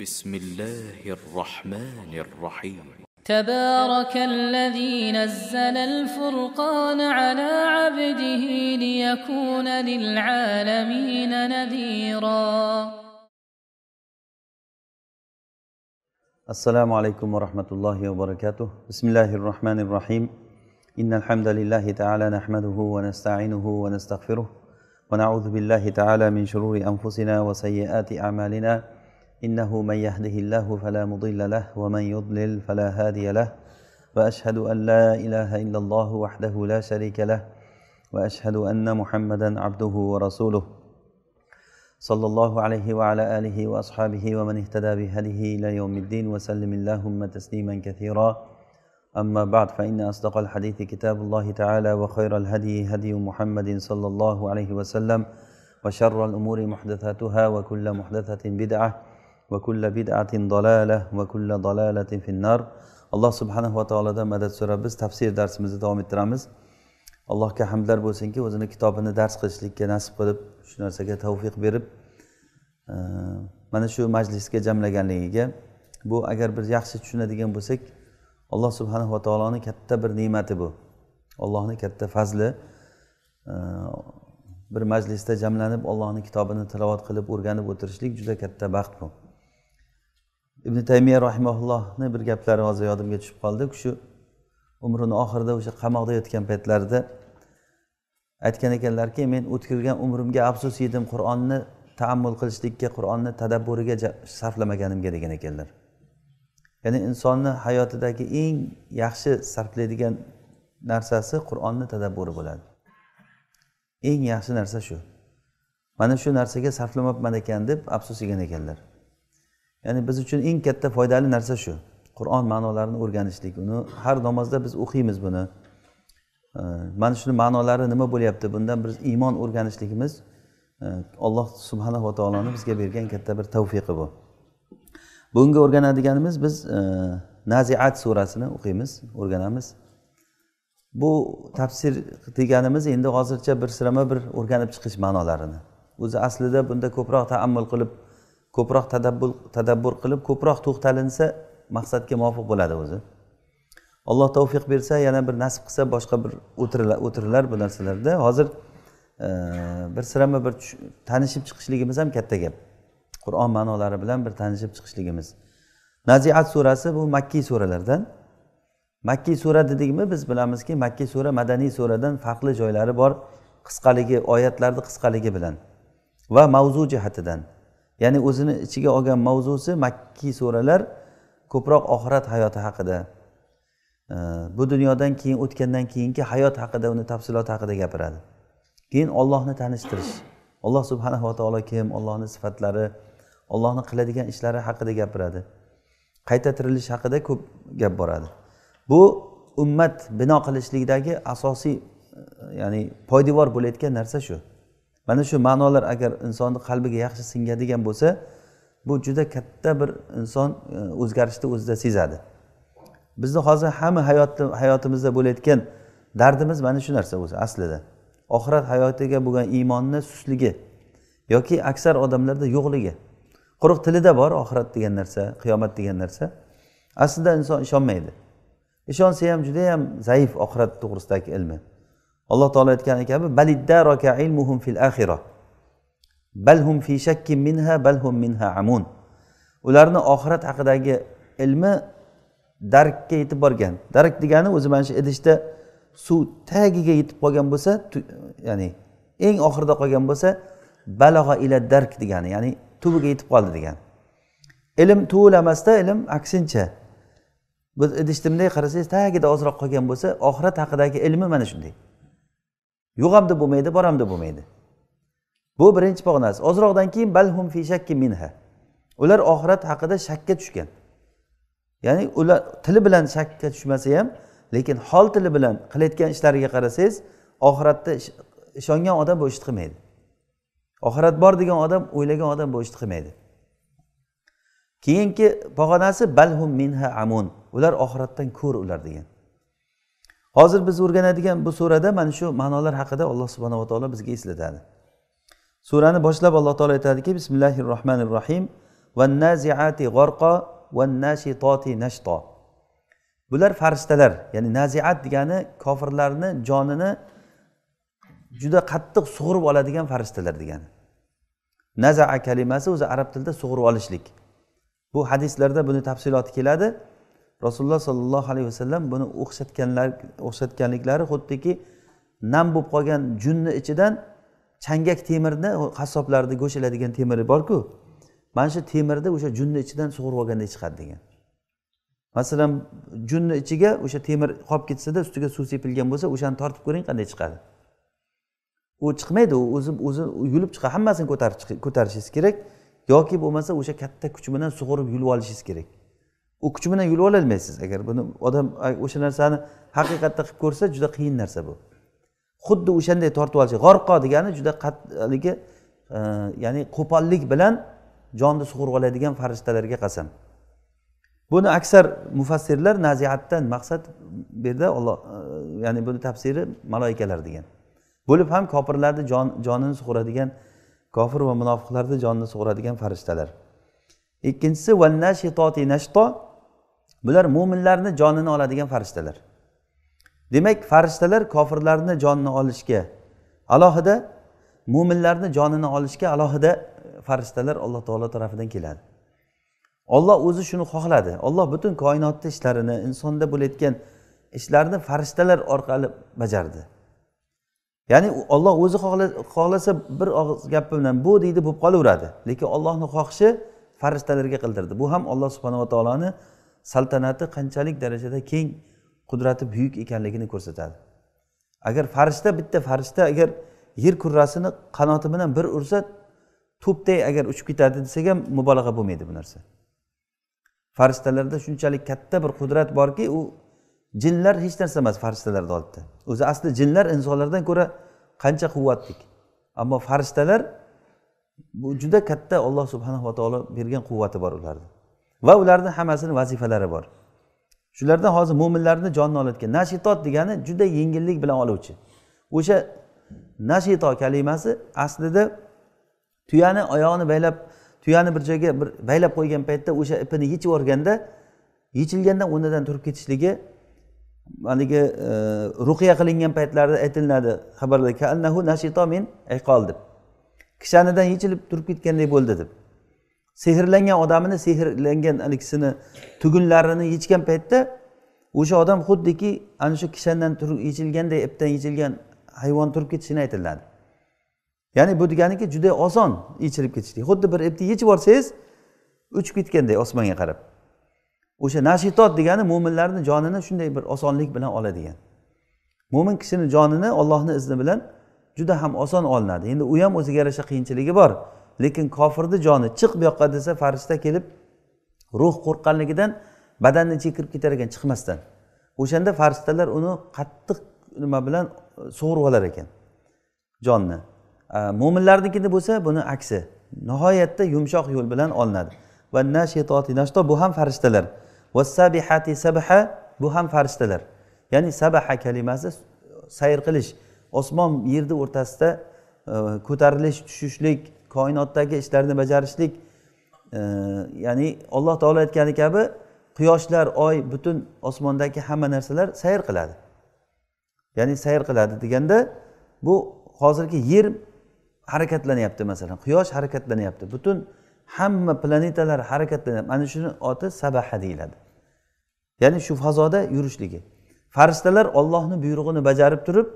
بسم الله الرحمن الرحيم تبارك الذي نزل الفرقان على عبده ليكون للعالمين نذيرا السلام عليكم ورحمة الله وبركاته بسم الله الرحمن الرحيم إن الحمد لله تعالى نحمده ونستعينه ونستغفره ونعوذ بالله تعالى من شرور أنفسنا وسيئات أعمالنا إنه من يهده الله فلا مضل له ومن يضلل فلا هادي له وأشهد أن لا إله إلا الله وحده لا شريك له وأشهد أن محمدا عبده ورسوله صلى الله عليه وعلى آله وأصحابه ومن اهتدى بهديه إلى يوم الدين وسلم اللهم تسليما كثيرا أما بعد فإن أصدق الحديث كتاب الله تعالى وخير الهدي هدي محمد صلى الله عليه وسلم وشر الأمور محدثاتها وكل محدثة بدعة وكل بدعة ضلالة وكل ضلالة في النار alloh subhanahu va taolodan madad so'rab biz tafsir darsimizni davom ettiramiz allohga hamdlar bo'lsinki o'zini kitobini dars qilishlikka nasib qilib shu narsaga tavfiq berib e, mana shu majlisga jamlaganligiga bu agar biz yaxshi tushunadigan bo'lsak alloh subhanahu va taoloni katta bir ne'mati bu allohni katta fazli e, bir majlisda jamlanib ollohni kitobini tilovat qilib o'rganib o'tirishlik juda katta baxt bu ibn taymiya rahimaullohni bir gaplari hozir yodimga tushib qoldi shu umrini oxirida o'sha qamoqda yotgan paytlarida aytgan ekanlarki men o'tkirgan umrimga afsus yedim qur'onni taammul qilishlikka qur'onni tadabburiga sarflamaganimga degan ekanlar ya'ni insonni hayotidagi eng yaxshi sarflaydigan narsasi qur'onni tadabburi bo'ladi eng yaxshi narsa shu mana shu narsaga sarflamabman ekan deb afsus yegan ekanlar ya'ni biz uchun eng katta foydali narsa shu qur'on ma'nolarini o'rganishlik uni har namozda biz o'qiymiz buni mana shuni ma'nolari nima bo'lyapti bundan biz iymon o'rganishligimiz e, alloh va taoloni bizga bergan katta bir tavfiqi bu bugungi o'rganadiganimiz biz e, naziat surasini o'qiymiz o'rganamiz bu tafsir deganimiz endi hozircha bir sirama bir o'rganib chiqish ma'nolarini o'zi aslida bunda ko'proq taammul qilib ko'proq tadabbur tadabbur qilib ko'proq to'xtalinsa maqsadga muvofiq bo'ladi o'zi alloh tavfiq bersa yana bir nasib qilsa boshqa bir o'tirilar o'tirilar bu narsalarda hozir e, bir sirama bir tanishib chiqishligimiz ham katta gap qur'on ma'nolari bilan bir tanishib chiqishligimiz naziat surasi bu makki suralardan makki sura dedikmi biz bilamizki makki sura madaniy suradan farqli joylari bor qisqaligi oyatlarni qisqaligi bilan va mavzu jihatidan ya'ni o'zini ichiga olgan mavzusi makki suralar ko'proq oxirat hayoti haqida bu dunyodan keyin o'tgandan keyingi hayot haqida uni tafsiloti haqida gapiradi keyin ollohni tanishtirish alloh subhanava taolo kim ollohni sifatlari ollohni qiladigan ishlari haqida gapiradi qayta tirilish haqida ko'p gap boradi bu ummat bino qilishlikdagi asosiy e, ya'ni poydevor bo'layotgan narsa shu mana shu ma'nolar agar insonni qalbiga yaxshi singadigan bo'lsa bu juda katta bir inson e, o'zgarishni o'zida sezadi bizni hozir hamma hayotda hayotimizda bo'layotgan dardimiz mana shu narsa o'zi aslida oxirat hayotiga bo'lgan iymonni sustligi yoki aksar odamlarda yo'qligi quruq tilida bor oxirat degan narsa qiyomat degan narsa aslida inson ishonmaydi ishonsa ham judayam zaif oxirat to'g'risidagi ilmi alloh taolo aytgani kabi baliddaroka ilmuhum fil axira balhum fi shakkin minha balhum minha amun ularni oxirat haqidagi ilmi darkka yetib borgan dark degani o'zi mana shu idishda suv tagiga yetib qolgan bo'lsa ya'ni eng oxirida qolgan bo'lsa balag'a ila dark degani ya'ni tubiga yetib qoldi degani ilm tuvilamasda ilm aksincha biz idishni bunday qarasangiz tagida ozroq qolgan bo'lsa oxirat haqidagi ilmi mana shunday yo'q ham deb bo'lmaydi bor ham deb bo'lmaydi bu birinchi pog'onasi ozroqdan keyin balhum fi shakki minha ular oxirat haqida shakka tushgan ya'ni ular tili bilan shakka tushmasa ham lekin hol tili bilan qilayotgan ishlariga qarasangiz oxiratda ishongan odam bu ishni qilmaydi oxirat bor degan odam o'ylagan odam bu ishni qilmaydi keyingi pog'onasi balhum minha amun ular oxiratdan ko'r ular degan hozir biz o'rganadigan bu surada mana shu ma'nolar haqida alloh subhanava taolo bizga eslatadi surani boshlab alloh taolo aytadiki bismillahi rohmanir rohim va naziati g'orqo va nashitoti nashto bular farishtalar ya'ni naziat degani kofirlarni jonini juda qattiq sug'urib oladigan farishtalar degani naza kalimasi o'zi arab tilida sug'urib olishlik bu hadislarda buni tafsiloti keladi rasululloh sollallohu alayhi vasallam buni o'xshatganlar o'xshatganliklari xuddiki nam bo'lib qolgan junni ichidan changak temirni qassoblarni go'sht iladigan temiri borku mana shu temirni o'sha junni ichidan sug'urib olganday chiqadi degan masalan junni ichiga o'sha temir qolib ketsada ustiga suv sepilgan bo'lsa o'shani tortib ko'ring qanday chiqadi u chiqmaydi u o'zi o'zi yulib chiqadi hammasini ko'tarib ko'tarishingiz kerak yoki bo'lmasa o'sha katta kuch bilan sug'urib yulib olishingiz kerak u kuch bilan yulib ololmaysiz agar buni odam o'sha narsani haqiqatda qilib ko'rsa juda qiyin narsa bu xuddi o'shanday tortib olish g'orqo degani juda haligi e, ya'ni qo'pollik bilan jonni sug'urib oladigan farishtalarga qasam buni aksar mufassirlar naziatdan maqsad bu yerda olloh e, ya'ni buni tafsiri maloikalar degan bo'lib ham kofirlarni jonini sug'uradigan kofir va munofiqlarni jonini sug'uradigan farishtalar ikkinchisi vannashitoti nashto bular mo'minlarni jonini oladigan farishtalar demak farishtalar kofirlarni jonini olishga alohida mo'minlarni jonini olishga alohida e, farishtalar alloh taolo tarafidan keladi olloh o'zi shuni xohladi olloh butun koinotni ishlarini insonda bo'layotgan ishlarni farishtalar orqali bajardi ya'ni olloh o'zi xohlasa bir og'iz gapi bilan bu deydi bo'lib qolaveradi lekin ollohni xohishi farishtalarga qildirdi bu ham alloh subhanava taoloni saltanati qanchalik darajada keng qudrati buyuk ekanligini ko'rsatadi agar farishta bitta farishta agar yer kurrasini qanoti bilan bir ursa to'pday agar uchib ketadi desak ham mubolag'a bo'lmaydi bu narsa farishtalarda shunchalik katta bir qudrat borki u jinlar hech narsa emas farishtalarni oldida o'zi asli jinlar insonlardan ko'ra qancha quvvatli ammo farishtalar bu juda katta olloh subhanava taolo bergan quvvati bor ularni va ularni hammasini vazifalari bor shulardan hozir mo'minlarni jonini olayotgan nashitot degani juda yengillik bilan oluvchi o'sha nashito kalimasi aslida tuyani oyog'ini baylab tuyani bir joyga bir baylab qo'ygan paytda o'sha ipini yechib yuborganda yechilgandan o'rnidan turib ketishligi haligi e, ruqiya qilingan paytlarida aytilinadi xabarda min iqol deb kishanidan yechilib turib ketgandek bo'ldi deb sehrlangan odamini sehrlangan haligisini tugunlarini yechgan paytda o'sha odam xuddiki ana shu kishandan turib yechilganday ipdan yechilgan hayvon turib ketishini aytiladi ya'ni bu deganiki juda oson yechilib ketishlik xuddi bir ipni yechib yuborsangiz uchib ketganday osmonga qarab o'sha nashitot degani mo'minlarni jonini shunday bir osonlik bilan oladigan mo'min kishini jonini ollohni izni bilan juda ham oson olinadi endi u ham o'ziga yarasha qiyinchiligi bor lekin kofirni joni chiq bu yoqqa desa farishta kelib ruh qo'rqqanligidan badanni kirib ketar ekan chiqmasdan o'shanda farishtalar uni qattiq nima bilan e, sug'urib olar ekan jonni e, mo'minlarnikida bo'lsa buni aksi nihoyatda yumshoq yo'l bilan olinadi va nashetoti nashto bu ham farishtalar va sabihati sabha bu ham farishtalar ya'ni sabaha kalimasi sayr qilish osmon yerni o'rtasida e, ko'tarilish tushishlik koinotdagi ishlarni bajarishlik e, ya'ni alloh taolo aytgani kabi quyoshlar oy butun osmondagi hamma narsalar sayr qiladi ya'ni sayr qiladi deganda bu hozirgi yer harakatlanyapti masalan quyosh harakatlanyapti butun hamma planetalar harakatlanyapti mana shuni oti sabaha deyiladi ya'ni shu fazoda yurishligi farishtalar ollohni buyrug'ini bajarib turib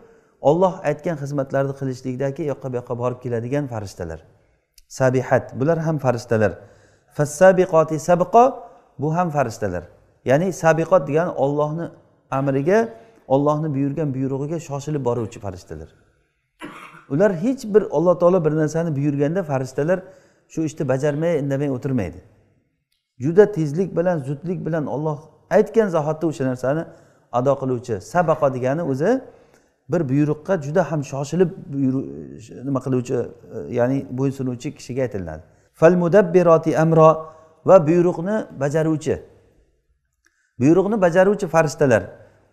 olloh aytgan xizmatlarni qilishlikdagi u yoqqa bu yoqqa borib keladigan farishtalar sabihat bular ham farishtalar fassabiqoti sabqo bu ham farishtalar ya'ni sabiqot degani ollohni amriga ollohni buyurgan buyrug'iga shoshilib boruvchi farishtalar ular hech bir olloh taolo bir narsani buyurganda farishtalar shu ishni bajarmay indamay o'tirmaydi juda tezlik bilan zudlik bilan olloh aytgan zahotda o'sha narsani ado qiluvchi sabaqo degani o'zi bir buyruqqa juda ham shoshilib nima qiluvchi e, ya'ni bo'ysunuvchi kishiga aytilinadi fal mudabbiroti amro va buyruqni bajaruvchi buyruqni bajaruvchi farishtalar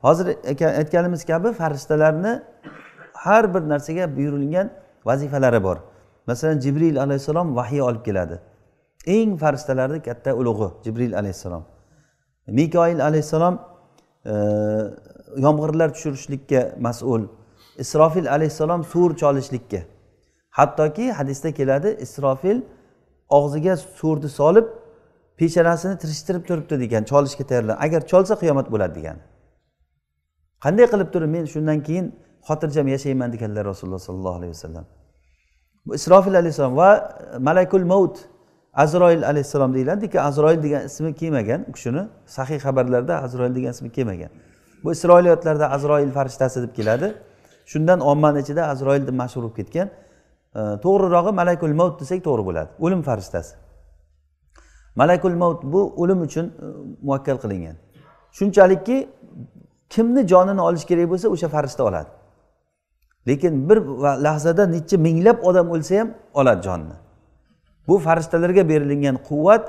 hozir aytganimiz kabi farishtalarni har bir narsaga buyurilgan vazifalari bor masalan jibril alayhissalom vahiy olib keladi eng farishtalarni katta ulug'i jibril alayhissalom mikoil alayhissalom e, yomg'irlar tushirishlikka mas'ul isrofil alayhissalom sur cholishlikka hattoki hadisda keladi isrofil og'ziga surni solib peshanasini tirishtirib turibdi degan cholishga tayyorlan agar cholsa qiyomat bo'ladi degan qanday qilib turib men shundan keyin xotirjam yashayman deganlar rasululloh sollallohu alayhi vasallam bu isrofil alayhissalom va malakul mavt azroil alayhissalom deyiladi azroil degan ismi kelmagan u kishini sahiy xabarlarda azroil degan ismi kelmagan bu isroiliyotlarda azroil farishtasi deb keladi shundan ommani ichida azroil deb mashhur bo'lib ketgan e, to'g'rirog'i malakul mavt desak to'g'ri bo'ladi o'lim farishtasi malakul mavt bu o'lim uchun e, muvakkal qilingan shunchalikki kimni jonini olish kerak bo'lsa o'sha farishta oladi lekin bir lahzada necha minglab odam o'lsa ham oladi jonni bu farishtalarga berilgan quvvat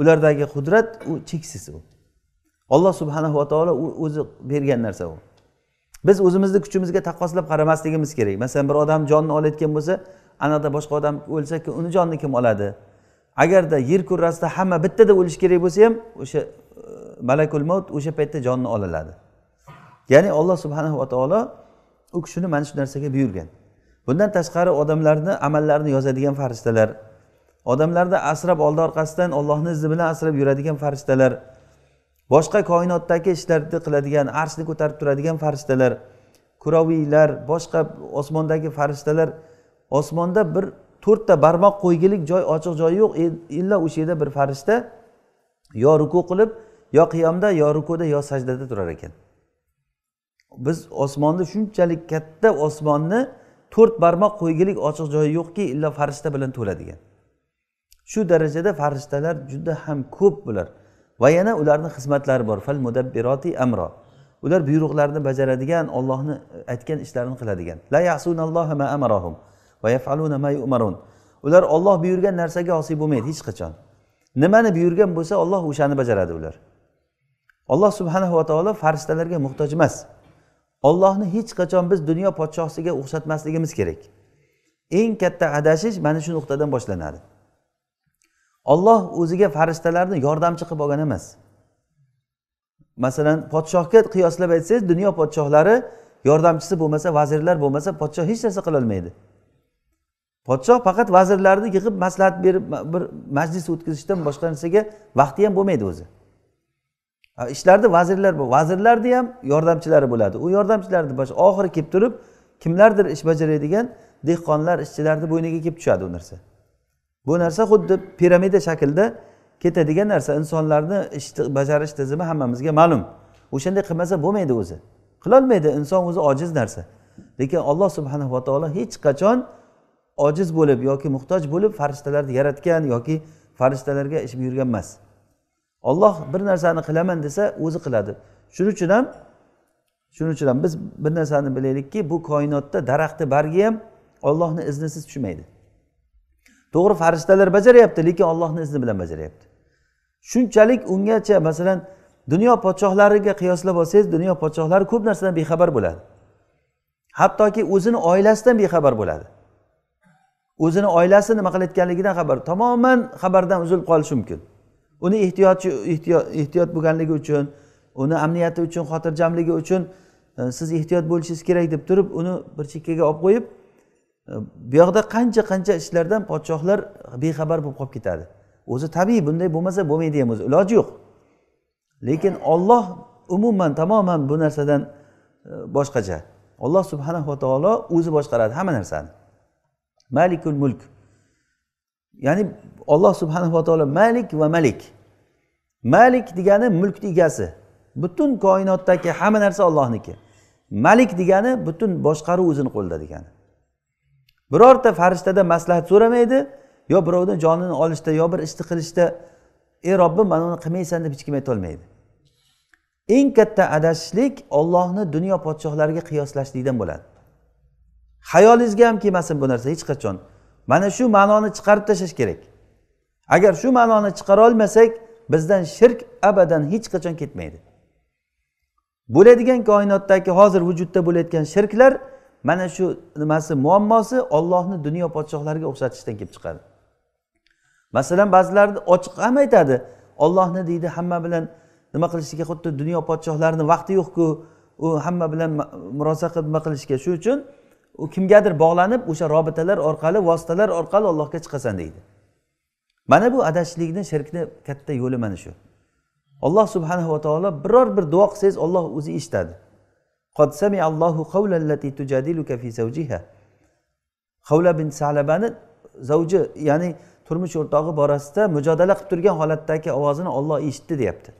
ulardagi qudrat u cheksiz u olloh subhanahu va taolo u o'zi bergan narsa u biz o'zimizni kuchimizga taqqoslab qaramasligimiz kerak masalan bir odam jonni olayotgan bo'lsa anaqa boshqa odam o'lsa uni jonni kim oladi agarda yer kurrasida hamma bittada o'lishi kerak bo'lsa ham o'sha e, malakul mavt o'sha paytda jonni olinadi ya'ni alloh subhanahu va taolo u kishini mana shu narsaga buyurgan bundan tashqari odamlarni amallarini yozadigan farishtalar odamlarni asrab oldi orqasidan ollohni izi bilan asrab yuradigan farishtalar boshqa koinotdagi ishlarni qiladigan arshni ko'tarib turadigan farishtalar kuroviylar boshqa osmondagi farishtalar osmonda bir to'rtta barmoq qo'ygilik joy ochiq joyi yo'q e, illo o'sha yerda bir farishta yo ruku qilib yo qiyomda yo rukuda yo sajdada turar ekan biz osmonni shunchalik katta osmonni to'rt barmoq qo'ygilik ochiq joyi yo'qki illo farishta bilan to'la degan shu darajada farishtalar juda ham ko'p bular va yana ularni xizmatlari bor fal mudabbiroti amro ular buyruqlarni bajaradigan ollohni aytgan ishlarini qiladigan la ma amarahum va yafaluna ma yumarun ular olloh buyurgan narsaga osiy bo'lmaydi hech qachon nimani buyurgan bo'lsa olloh o'shani bajaradi ular olloh subhanahu va taolo farishtalarga muhtoj emas ollohni hech qachon biz dunyo podshohsiga o'xshatmasligimiz kerak eng katta adashish mana shu nuqtadan boshlanadi olloh o'ziga farishtalarni yordamchi qilib olgan emas masalan podshohga qiyoslab aytsangiz dunyo podshohlari yordamchisi bo'lmasa vazirlar bo'lmasa podshoh hech narsa qilolmaydi podshoh faqat vazirlarni yig'ib maslahat berib bir majlis o'tkazishdan boshqa narsaga vaqti ham bo'lmaydi o'zi ishlarni vazirlar vazirlarni ham yordamchilari bo'ladi u yordamchilarni boshqa oxiri kelib turib kimlardir ish bajaradigan dehqonlar ishchilarni bo'yniga kelib tushadi u narsa bu narsa xuddi piramida shaklda ketadigan narsa insonlarni ishni bajarish tizimi hammamizga ma'lum o'shanday qilmasa bo'lmaydi o'zi qilolmaydi inson o'zi ojiz narsa lekin alloh subhanava taolo hech qachon ojiz bo'lib yoki muhtoj bo'lib farishtalarni yaratgan yoki farishtalarga ish buyurgan emas olloh bir narsani qilaman desa o'zi qiladi shuning uchun ham shuning uchun ham biz bir narsani bilaylikki bu koinotda daraxtni bargi ham ollohni iznisiz tushmaydi to'g'ri farishtalar bajaryapti lekin ollohni izni bilan bajaryapti shunchalik ungacha masalan dunyo podshohlariga qiyoslab olsangiz dunyo podshohlari ko'p narsadan bexabar bo'ladi hattoki o'zini oilasidan bexabar bo'ladi o'zini oilasi nima qilayotganligidan xabar tamoman xabardan uzilib qolishi mumkin uni ehtiyotchi ehtiyot bo'lganligi uchun uni amniyati uchun xotirjamligi uchun e, siz ehtiyot bo'lishingiz kerak deb turib uni bir chekkaga olib qo'yib bu yoqda qancha qancha ishlardan podshohlar bexabar bo'lib qolib ketadi o'zi tabiiy bunday bo'lmasa bo'lmaydi ham o'zi iloji yo'q lekin olloh umuman tamoman bu narsadan e, boshqacha olloh subhanava taolo o'zi boshqaradi hamma narsani malikul mulk ya'ni olloh subhanava taolo malik va malik malik degani mulkni egasi butun koinotdagi hamma narsa ollohniki malik degani butun boshqaruv o'zini qo'lida degani birorta farishtadan maslahat so'ramaydi yo birovdan jonini olishda yo bir ishni qilishda ey robbim mana buni qilmaysan deb hech kim aytolmaydi eng katta adashishlik ollohni dunyo podshohlariga qiyoslashlikdan bo'ladi hayolingizga ham kelmasin bu narsa hech qachon mana shu ma'noni chiqarib tashlash kerak agar shu ma'noni chiqara olmasak bizdan shirk abadan hech qachon ketmaydi bo'ladigan koinotdagi hozir vujudda bo'layotgan shirklar mana shu nimasi muammosi ollohni dunyo podshohlariga o'xshatishdan kelib chiqadi masalan ba'zilar ochiq ham aytadi ollohni deydi hamma bilan nima qilishiga xuddi dunyo podshohlarini vaqti yo'qku u hamma bilan murosa qilib nima qilishga shuning uchun u kimgadir bog'lanib o'sha robitalar orqali vositalar orqali ollohga chiqasan deydi mana bu adashishlikni shirkni katta yo'li mana shu olloh subhanava taolo biror bir duo qilsangiz olloh o'zi eshitadi qad sami allohu qavlallati tujadiluka fi zawjiha havla bin salabani zavji ya'ni turmush o'rtog'i borasida mujodala qilib turgan holatdagi ovozini olloh eshitdi deyapti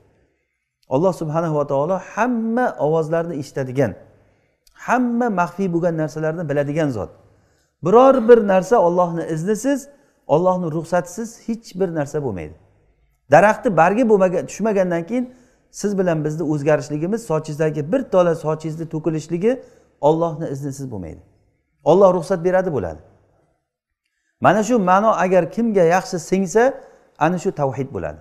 alloh subhanahu va taolo hamma ovozlarni eshitadigan hamma maxfiy bo'lgan narsalarni biladigan zot biror bir narsa ollohni iznisiz ollohni ruxsatisiz hech bir narsa bo'lmaydi daraxtni bargi bo'lmagan tushmagandan keyin siz bilan bizni o'zgarishligimiz sochingizdagi bir tola sochingizni to'kilishligi ollohni iznisiz bo'lmaydi olloh ruxsat beradi bo'ladi mana shu ma'no agar kimga yaxshi singsa ana shu tavhid bo'ladi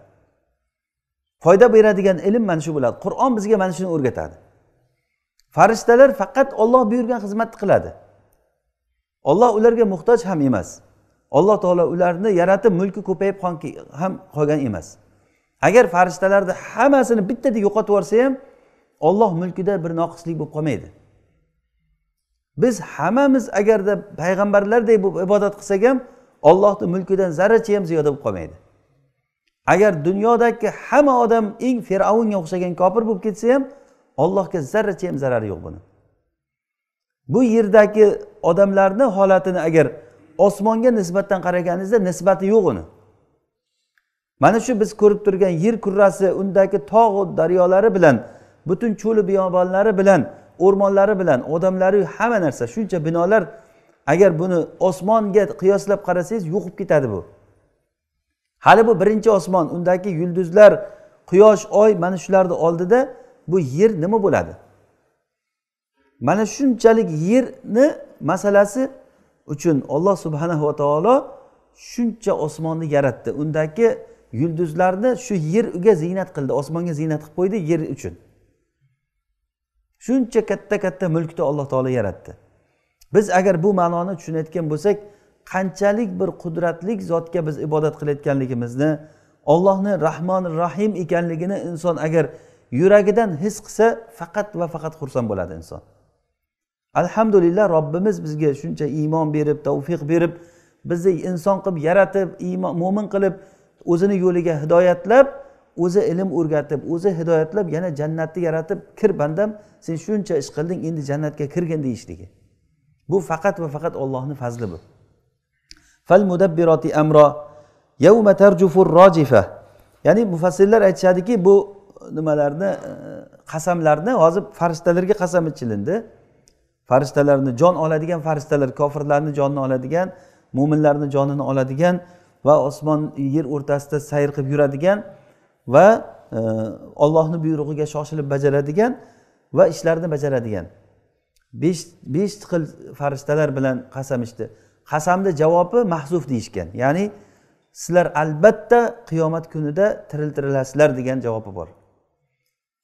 foyda beradigan ilm mana shu bo'ladi qur'on bizga mana shuni o'rgatadi farishtalar faqat olloh buyurgan xizmatni qiladi olloh ularga muhtoj ham emas alloh taolo ularni yaratib mulki ko'payib ham qolgan emas agar farishtalarni hammasini bittada yo'qotib yuborsa ham olloh mulkida bir noqislik bo'lib qolmaydi biz hammamiz agarda payg'ambarlardek bo'lib ibodat qilsak ham ollohni mulkidan zarracha ham ziyoda bo'lib qolmaydi agar dunyodagi hamma odam eng fir'avnga o'xshagan kofir bo'lib ketsa ham ollohga zarracha ham zarari yo'q buni bu yerdagi odamlarni holatini agar osmonga nisbatan qaraganingizda nisbati yo'q uni mana shu biz ko'rib turgan yer kurrasi undagi tog'u daryolari bilan butun cho'li biyobonlari bilan o'rmonlari bilan odamlari hamma narsa shuncha binolar agar buni osmonga qiyoslab qarasangiz yo'qib ketadi bu hali bu birinchi osmon undagi yulduzlar quyosh oy mana shularni oldida bu yer nima bo'ladi mana shunchalik yerni masalasi uchun olloh subhanava taolo shuncha osmonni yaratdi undagi yulduzlarni shu yerga ziynat qildi osmonga ziynat qilib qo'ydi yer uchun shuncha katta katta mulkni alloh taolo yaratdi biz agar bu ma'noni tushunayotgan bo'lsak qanchalik bir qudratlik zotga biz ibodat qilayotganligimizni ollohni rahmon rahim ekanligini inson agar yuragidan his qilsa faqat va faqat xursand bo'ladi inson alhamdulillah robbimiz bizga shuncha iymon berib tavfiq berib bizni inson qilib yaratib iymon mo'min qilib o'zini yo'liga hidoyatlab o'zi ilm o'rgatib o'zi hidoyatlab yana jannatni yaratib kir bandam sen shuncha ish qilding endi jannatga kirgin deyishligi bu faqat va faqat ollohni fazli bu fal mudabbiroti amro yavma tarjufur rojifa ya'ni mufassirlar aytishadiki bu nimalarni e, qasamlarni hozir farishtalarga qasam ichilindi farishtalarni jon oladigan farishtalar kofirlarni jonini oladigan mo'minlarni jonini oladigan va osmon yer o'rtasida sayr qilib yuradigan va ollohni e, buyrug'iga shoshilib bajaradigan va ishlarni bajaradigan besh besh xil farishtalar bilan qasam ichdi qasamni javobi mahzuf deyishgan ya'ni sizlar albatta qiyomat kunida tiriltirilasizlar degan javobi bor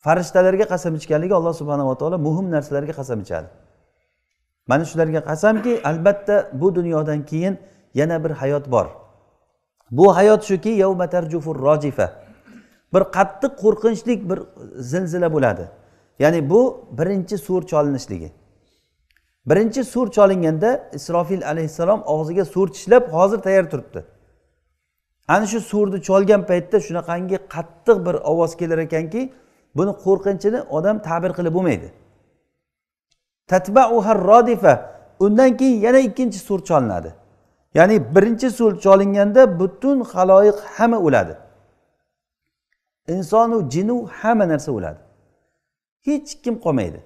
farishtalarga qasam ichganligi alloh subhanava taolo muhim narsalarga qasam ichadi mana shularga qasamki albatta bu dunyodan keyin yana bir hayot bor bu hayot shuki rojifa bir qattiq qo'rqinchli bir zilzila bo'ladi ya'ni bu birinchi sur cholinishligi birinchi sur cholinganda isrofil alayhissalom og'ziga sur tishlab hozir tayyor turibdi ana shu surni cholgan paytda shunaqangi qattiq bir ovoz kelar ekanki buni qo'rqinchini odam ta'bir qilib bo'lmaydi tatbauha rodifa undan keyin yana ikkinchi sur cholinadi ya'ni birinchi sul cholinganda butun haloyiq hamma o'ladi insonu jinu hamma narsa o'ladi hech kim qolmaydi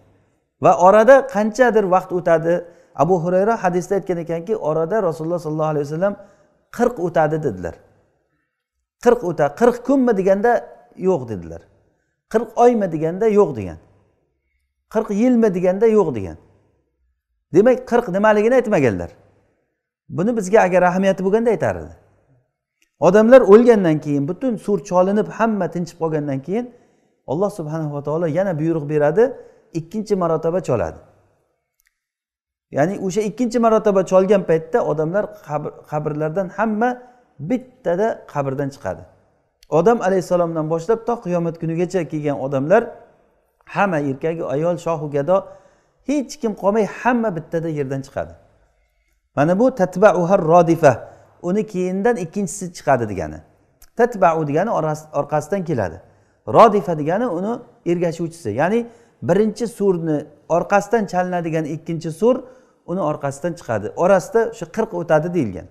va orada qanchadir vaqt o'tadi abu hurayra hadisda aytgan ekanki orada rasululloh sollallohu alayhi vasallam qirq o'tadi dedilar qirq o'ta qirq kunmi deganda yo'q dedilar qirq oymi deganda yo'q degan qirq yilmi deganda yo'q degan demak qirq nimaligini aytmaganlar buni bizga agar ahamiyati bo'lganda aytar edi odamlar o'lgandan keyin butun sur cholinib hamma tinchib qolgandan keyin alloh subhanava taolo yana buyruq beradi ikkinchi marotaba choladi ya'ni o'sha ikkinchi marotaba cholgan paytda odamlar qabrlardan hamma bittada qabrdan chiqadi odam alayhissalomdan boshlab to qiyomat kunigacha kelgan odamlar hamma erkagu ayol shohu gado hech kim qolmay hamma bittada yerdan chiqadi mana bu tatbauha rodifa uni keyindan ikkinchisi chiqadi degani tatbau degani orqasidan keladi rodifa degani uni ergashuvchisi ya'ni birinchi surni orqasidan chalinadigan ikkinchi sur uni orqasidan chiqadi orasida o'sha qirq o'tadi deyilgan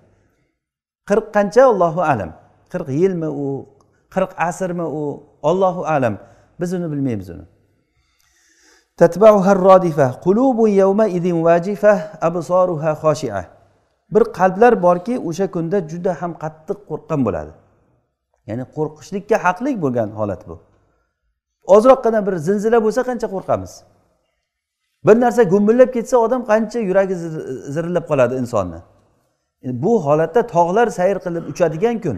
qirq qancha ollohu alam qirq yilmi u qirq asrmi u ollohu alam biz uni bilmaymiz uni تتبعها الرادفة قلوب يومئذ واجفة أبصارها خاشعة bir qalblar borki o'sha kunda juda ham qattiq qo'rqqan bo'ladi ya'ni qo'rqishlikka haqlik bo'lgan holat bu ozroqgina bir zilzila bo'lsa qancha qo'rqamiz bir narsa gumbillab ketsa odam qancha yuragi zirillab qoladi insonni bu holatda tog'lar sayr qilib uchadigan kun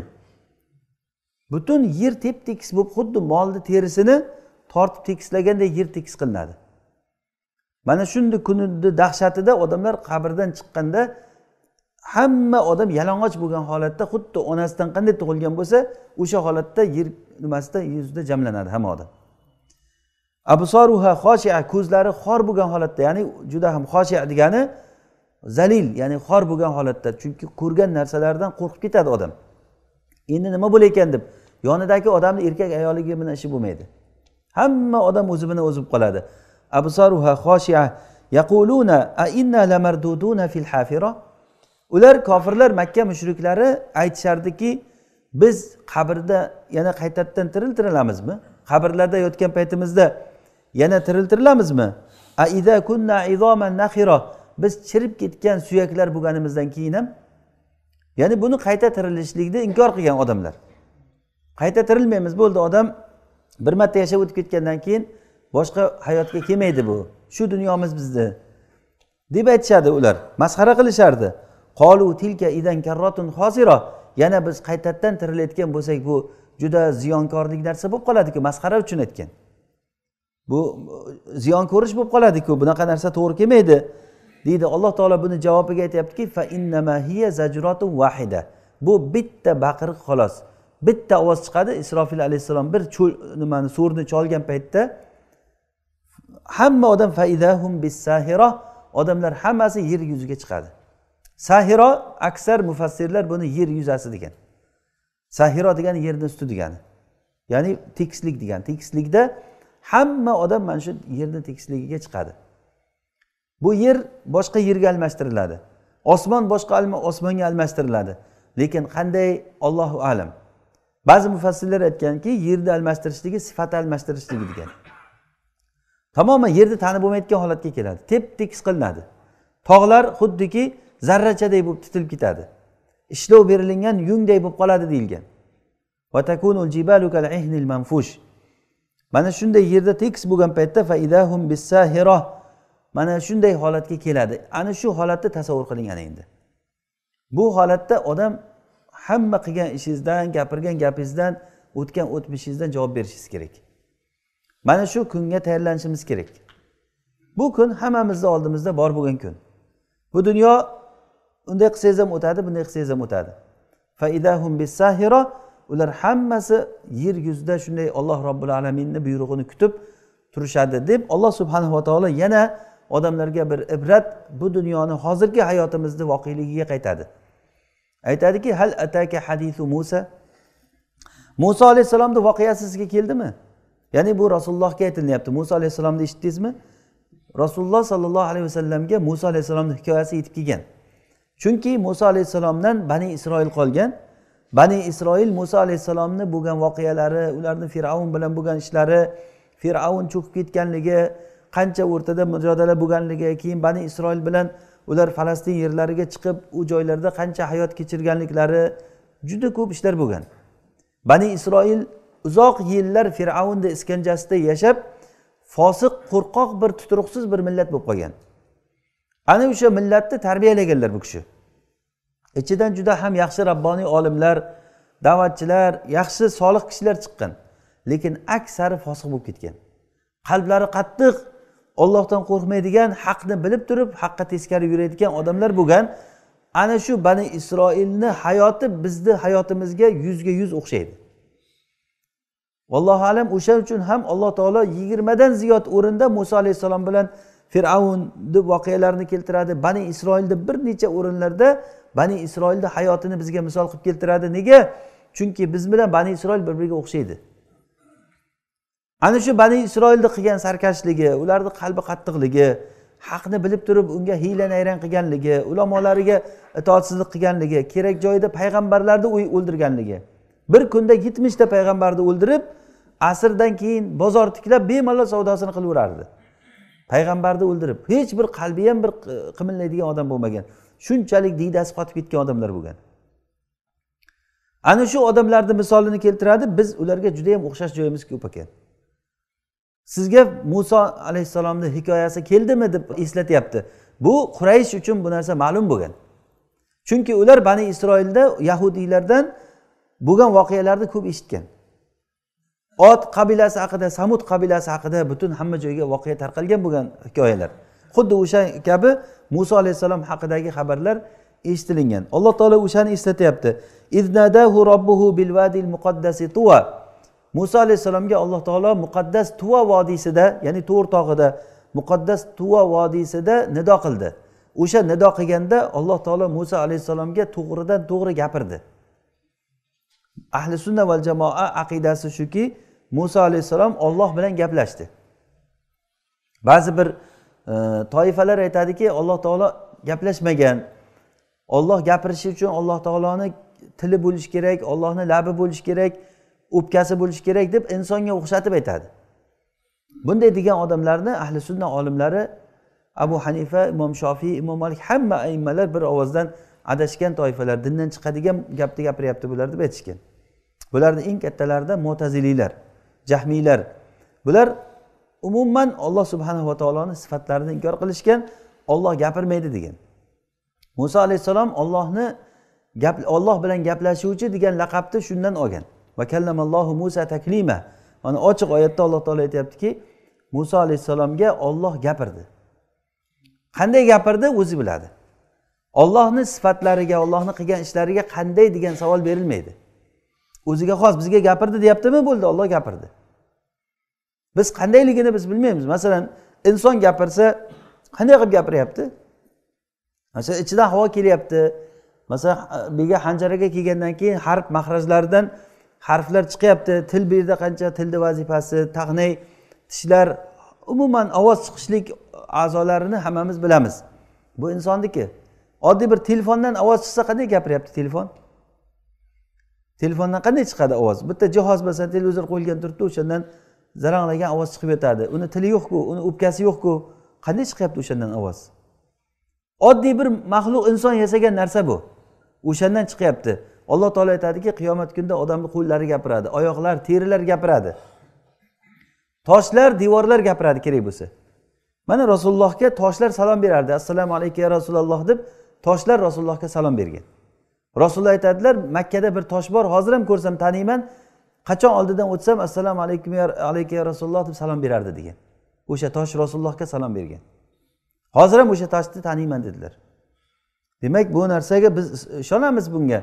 butun yer tep tekis bo'lib xuddi molni terisini tortib tekislaganday yer tekis qilinadi mana shunday kunni dahshatida odamlar qabrdan chiqqanda hamma odam yalang'och bo'lgan holatda xuddi onasidan qanday tug'ilgan bo'lsa o'sha holatda yer nimasida yuzida jamlanadi hamma odam xoshia ko'zlari xor bo'lgan holatda ya'ni juda ham xoshia degani zalil ya'ni xor bo'lgan holatda chunki ko'rgan narsalaridan qo'rqib ketadi odam endi nima ekan deb yonidagi odamni erkak ayoligi bilan ishi bo'lmaydi hamma odam o'zi bilan o'zi bo'lib qoladi a inna fil ular kofirlar makka mushriklari aytishardiki biz qabrda yana qaytadan tiriltirilamizmi qabrlarda yotgan paytimizda yana tiriltirilamizmi a biz chirib ketgan suyaklar bo'lganimizdan keyin ham ya'ni buni qayta tirilishlikni inkor qilgan odamlar qayta tirilmaymiz bo'ldi odam bir marta yashab o'tib ketgandan keyin boshqa hayotga kelmaydi bu shu dunyomiz bizni deb aytishadi ular masxara qilishardi qolu tilka idan karrotun hoziro yana biz qaytadan tirilayotgan bo'lsak bu juda ziyonkorlik narsa bo'lib qoladiku masxara uchun aytgan bu ziyon ko'rish bo'lib qoladiku bunaqa narsa to'g'ri kelmaydi deydi alloh taolo buni javobiga aytyaptiki fa hiya vahida bu bitta baqiriq xolos bitta ovoz chiqadi isrofil alayhissalom bir nimani so'rni cholgan paytda hamma odam faidahum bissahiro odamlar hammasi yer yuziga chiqadi sahiro aksar mufassirlar buni yer yuzasi degan sahiro degani yerni usti degani ya'ni tekislik degani tekislikda hamma odam mana shu yerni tekisligiga chiqadi bu yer boshqa yerga almashtiriladi osmon boshqa osmonga almashtiriladi lekin qanday ollohu alam ba'zi mufassirlar aytganki yerni almashtirishligi sifat almashtirishligi degan tamoman yerni tanib bo'lmayotgan holatga keladi tep tekis qilinadi tog'lar xuddiki zarrachaday bo'lib titilib ketadi ishlov berilingan yungday bo'lib qoladi deyilgan mana shunday yerda tekis bo'lgan paytda faidahum bissahiro mana shunday holatga keladi ana shu holatni tasavvur qiling ana endi bu holatda odam hamma qilgan ishingizdan gapirgan gapingizdan o'tgan o'tmishingizdan javob berishingiz kerak mana shu kunga tayyorlanishimiz kerak bu kun hammamizni oldimizda bor bo'lgan kun bu dunyo unday qilsangiz ham o'tadi bunday qilsangiz ham o'tadi ular hammasi yer yuzida shunday olloh robbil alaminni buyrug'ini kutib turishadi deb alloh subhanava taolo yana odamlarga bir ibrat bu dunyoni hozirgi hayotimizni voqeligiga qaytadi aytadiki hal ataka hadisu musa muso alayhissalomni voqeasi sizga keldimi ya'ni bu rasulullohga aytilyapti muso alayhissalomni eshitdingizmi rasululloh sollallohu alayhi vasallamga muso alayhissalomni hikoyasi yetib kelgan chunki muso alayhissalomdan bani isroil qolgan bani isroil muso alayhissalomni bo'lgan voqealari ularni fir'avn bilan bo'lgan ishlari fir'avn cho'kib ketganligi qancha o'rtada mujodala bo'lganligi keyin bani isroil bilan ular falastin yerlariga chiqib u joylarda qancha hayot kechirganliklari juda ko'p ishlar bo'lgan bani isroil uzoq yillar fir'avnni iskanjasida yashab fosiq qo'rqoq bir tuturuqsiz bir millat bo'lib qolgan ana o'sha millatni tarbiyalaganlar bu kishi ichidan juda ham yaxshi rabboniy olimlar da'vatchilar yaxshi solih kishilar chiqqan lekin aksari fosiq bo'lib ketgan qalblari qattiq ollohdan qo'rqmaydigan haqni bilib turib haqqa teskari yuradigan odamlar bo'lgan ana shu bani isroilni hayoti bizni hayotimizga yuzga yuz o'xshaydi vallohu alam o'sha uchun ham alloh taolo yigirmadan ziyod o'rinda muso alayhissalom bilan fir'avn deb voqealarni keltiradi bani isroilni bir necha o'rinlarda bani isroilni hayotini bizga misol qilib keltiradi nega chunki biz bilan bani isroil bir biriga o'xshaydi ana shu bani isroilni qilgan sarkashligi ularni qalbi qattiqligi haqni bilib turib unga hiyla nayrang qilganligi ulamolariga itoatsizlik qilganligi kerak joyida payg'ambarlarni o'ldirganligi bir kunda yetmishta payg'ambarni o'ldirib asrdan keyin bozor tiklab bemalol savdosini qilaverardi payg'ambarni o'ldirib hech bir qalbi ham bir qimirlaydigan odam bo'lmagan shunchalik diydasi qotib ketgan odamlar bo'lgan ana shu odamlarni misolini keltiradi biz ularga juda yam o'xshash joyimiz ko'p ekan sizga muso alayhissalomni hikoyasi keldimi deb eslatyapti bu quraysh uchun bu narsa ma'lum bo'lgan chunki ular bani isroilda yahudiylardan bo'lgan voqealarni ko'p eshitgan ot qabilasi haqida samud qabilasi haqida butun hamma joyga voqea tarqalgan bo'lgan hikoyalar xuddi o'sha kabi muso alayhissalom haqidagi xabarlar eshitilingan alloh taolo o'shani eslatyapti robbuhu muqaddasi muso alayhissalomga alloh taolo muqaddas tuva vodiysida ya'ni to'r tog'ida muqaddas tuva vodiysida nido qildi o'sha nido qilganda alloh taolo muso alayhissalomga to'g'ridan to'g'ri gapirdi ahli sunna val jamoa aqidasi shuki muso alayhissalom olloh bilan gaplashdi ba'zi bir e, toifalar aytadiki alloh taolo gaplashmagan olloh gapirishi uchun alloh taoloni tili bo'lishi kerak ollohni labi bo'lishi kerak o'pkasi bo'lishi kerak deb insonga o'xshatib aytadi bunday degan odamlarni ahli sunna olimlari abu hanifa imom shofiy imom malik hamma aimmalar bir ovozdan adashgan toifalar dindan chiqadigan gapni gapiryapti bular deb aytishgan bularni eng kattalarida mo'taziliylar jahmiylar bular umuman olloh va taoloni sifatlarini inkor qilishgan olloh gapirmaydi degan muso alayhissalom ollohni gap olloh bilan gaplashuvchi degan laqabni shundan olgan va kallamallohu musa taklima mana ochiq oyatda alloh taolo aytyaptiki muso alayhissalomga olloh gapirdi qanday gapirdi o'zi biladi ollohni sifatlariga ollohni qilgan ishlariga qanday degan savol berilmaydi o'ziga xos bizga gapirdi deyaptimi bo'ldi olloh gapirdi biz qandayligini biz bilmaymiz masalan inson gapirsa qanday qilib gapiryapti masalan ichidan havo kelyapti masalan bega hanjaraga kelgandan keyin harf mahrajlaridan harflar chiqyapti til bu yerda qancha tilni vazifasi tag'nay tishlar umuman ovoz chiqishlik a'zolarini hammamiz bilamiz bu insonniki oddiy bir telefondan ovoz chiqsa qanday gapiryapti telefon telefondan qanday chiqadi ovoz bitta jihoz masalan televizor qo'yilgan turibdi o'shandan zaranglagan ovoz chiqib yotadi uni tili yo'qku uni o'pkasi yo'qku qanday chiqyapti o'shandan ovoz oddiy bir maxluq inson yasagan narsa bu o'shandan chiqyapti alloh taolo aytadiki qiyomat kunida odamni qo'llari gapiradi oyoqlar terilar gapiradi toshlar devorlar gapiradi kerak bo'lsa mana rasulullohga toshlar salom berardi assalomu alaykum ya rasululloh deb toshlar rasulullohga salom bergan rasululloh aytadilar makkada bir tosh bor hozir ham ko'rsam taniyman qachon oldidan o'tsam assalomu alaykum alayka rasululloh deb salom berardi degan o'sha tosh rasulullohga salom bergan hozir ham o'sha toshni taniyman dedilar demak bu narsaga biz ishonamiz bunga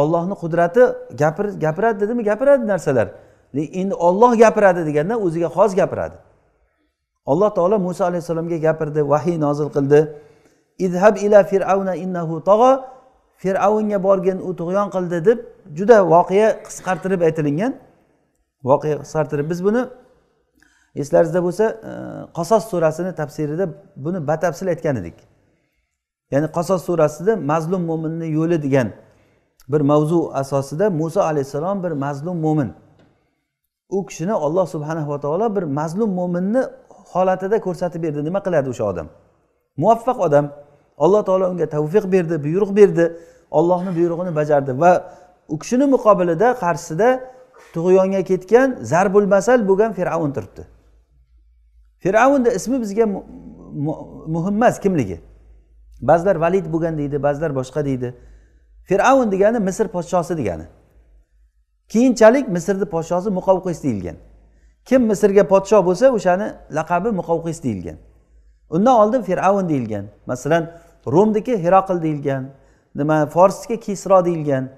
ollohni qudrati gapir gapiradi dedimi gapiradi narsalar endi olloh gapiradi deganda o'ziga xos gapiradi alloh taolo muso alayhissalomga gapirdi vahiy nozil qildi idhab ila fir'avna innahu tog'a fir'avnga borgin u tug'yon qildi deb juda voqea qisqartirib aytilingan voqea qisqartirib biz buni eslaringizda bo'lsa e, qasos surasini tafsirida buni batafsil aytgan edik ya'ni qasos surasida mazlum mo'minni yo'li degan bir mavzu asosida muso alayhissalom bir mazlum mo'min u kishini olloh va taolo bir mazlum mo'minni holatida ko'rsatib berdi nima qiladi o'sha odam muvaffaq odam alloh taolo unga tavfiq berdi buyruq berdi ollohni buyrug'ini bajardi va u kishini muqobilida qarshisida tug'yonga ketgan zarbul masal bo'lgan fir'avn turibdi fir'avnni ismi bizga muhim emas kimligi ba'zilar valid bo'lgan deydi ba'zilar boshqa deydi fir'avn degani misr podshosi degani keyinchalik misrni podshosi muqovqis deyilgan kim misrga podsho bo'lsa o'shani laqabi muqovqis deyilgan undan oldin fir'avn deyilgan masalan rumniki heroqil deyilgan nima forsniki kisro deyilgan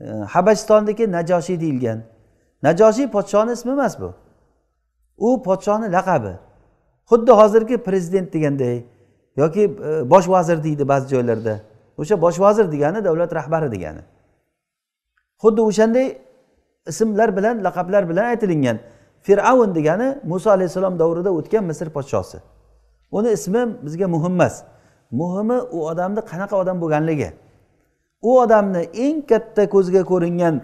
e, habashistonniki najoshiy deyilgan najoshiy podshoni ismi emas bu u podshoni laqabi xuddi hozirgi prezident deganday yoki e, bosh vazir deydi ba'zi joylarda o'sha bosh vazir degani davlat rahbari degani xuddi o'shanday ismlar bilan laqablar bilan aytilingan fir'avn degani muso alayhissalom davrida o'tgan misr podshosi uni ismi bizga muhim emas muhimi u odamni qanaqa odam bo'lganligi u odamni eng katta ko'zga ko'ringan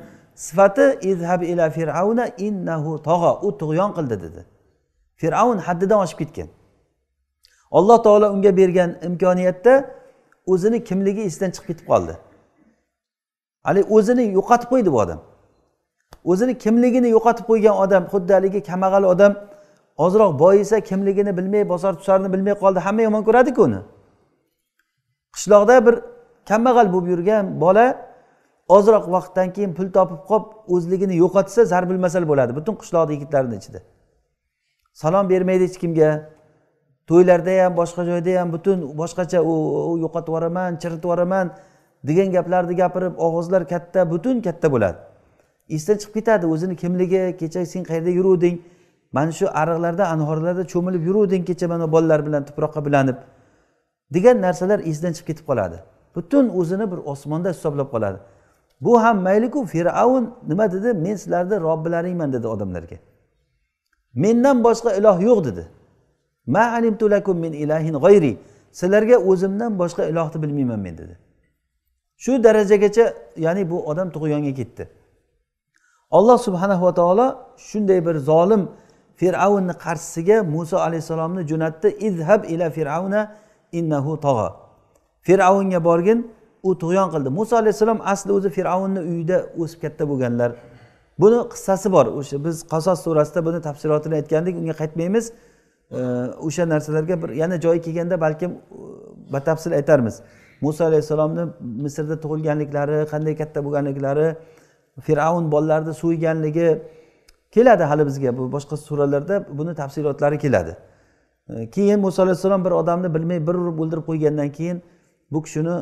sifati izhab ila fir'avna innahu tog'a u tug'yon qildi dedi fir'avn haddidan oshib ketgan alloh taolo unga bergan imkoniyatda o'zini kimligi esidan chiqib ketib qoldi haligi o'zini yo'qotib qo'ydi bu odam o'zini kimligini yo'qotib qo'ygan odam xuddi haligi kambag'al odam ozroq boyisa kimligini bilmay bosar tusarini bilmay qoldi hamma yomon ko'radiku uni qishloqda bir kambag'al bo'lib yurgan bola ozroq vaqtdan keyin pul topib qolib o'zligini yo'qotsa zarbil masal bo'ladi butun qishloqni yigitlarini ichida salom bermaydi hech kimga to'ylarda ham boshqa joyda ham butun boshqacha u yo'qotib yuboraman chiritib yuboraman degan gaplarni gapirib og'izlar katta butun katta bo'ladi esdan chiqib ketadi o'zini kimligi kecha sen qayerda yuruvding mana shu ariqlarda anhorlarda cho'milib yuruvding kecha mana bolalar bilan tuproqqa bilanib degan narsalar esidan chiqib ketib qoladi butun o'zini bir osmonda hisoblab qoladi bu ham mayliku fir'avn nima dedi men sizlarni robbilaringman dedi odamlarga mendan boshqa iloh yo'q dedi ma alimtu lakum min ilahin g'ayri sizlarga o'zimdan boshqa ilohni bilmayman men dedi shu darajagacha ya'ni bu odam tug'yonga ketdi olloh subhanahu va taolo shunday bir zolim fir'avnni qarshisiga muso alayhissalomni jo'natdi izhab ila fir'avna innahu tog'a fir'avnga borgin u tug'yon qildi muso alayhissalom asli o'zi fir'avnni uyida o'sib katta bo'lganlar buni qissasi bor o'sha biz qasos surasida buni tafsilotini aytgandik unga qaytmaymiz o'sha narsalarga bir yana joyi kelganda balkim e, batafsil aytarmiz muso alayhissalomni misrda tug'ilganliklari qanday katta bo'lganliklari fir'avn bolalarni so'yganligi keladi hali bizga bu boshqa suralarda buni tafsilotlari keladi keyin muso alayhissalom bir odamni bilmay bir urib o'ldirib qo'ygandan keyin bu kishini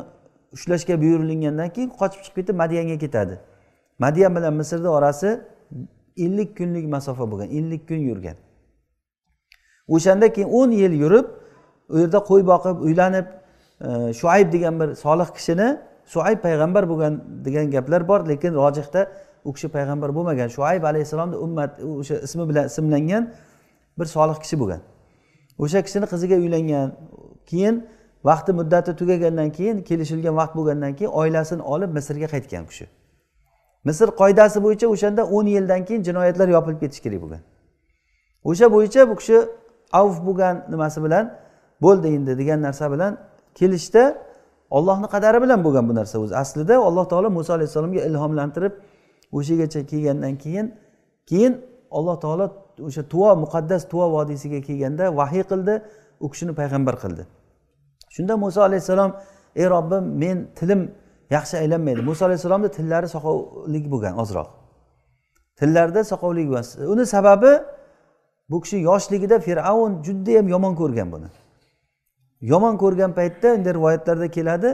ushlashga buyurilgandan keyin qochib chiqib ketib madiyanga ketadi madiyan bilan misrni orasi ellik kunlik masofa bo'lgan ellik kun yurgan o'shanda keyin o'n yil yurib u yerda qo'y boqib uylanib e, shuayb degan bir solih kishini shuayb payg'ambar bo'lgan degan gaplar bor lekin rojihda u kishi payg'ambar bo'lmagan shuayb alayhissalomni ummat o'sha ismi bilan ismlangan bir solih kishi bo'lgan o'sha kishini qiziga uylangan keyin vaqti muddati tugagandan keyin kelishilgan vaqt bo'lgandan keyin oilasini olib misrga qaytgan u kishi misr qoidasi bo'yicha o'shanda o'n yildan keyin jinoyatlar yopilib ketishi kerak bo'lgan o'sha bo'yicha bu kishi avf bo'lgan nimasi bilan bo'ldi endi degan narsa bilan kelishda ollohni qadari bilan bo'lgan bu narsa o'zi aslida alloh taolo muso alayhissalomga ilhomlantirib o'sha yergacha kelgandan keyin keyin alloh taolo o'sha tuvo muqaddas tuvo vodiysiga kelganda vahiy qildi u kishini payg'ambar qildi shunda muso alayhissalom ey robbim men tilim yaxshi aylanmaydi muso alayhissalomni tillari soqovlik bo'lgan ozroq tillarida soqovlik bo'lgan uni sababi bu kishi yoshligida fir'avn judayam yomon ko'rgan buni yomon ko'rgan paytda unda rivoyatlarda keladi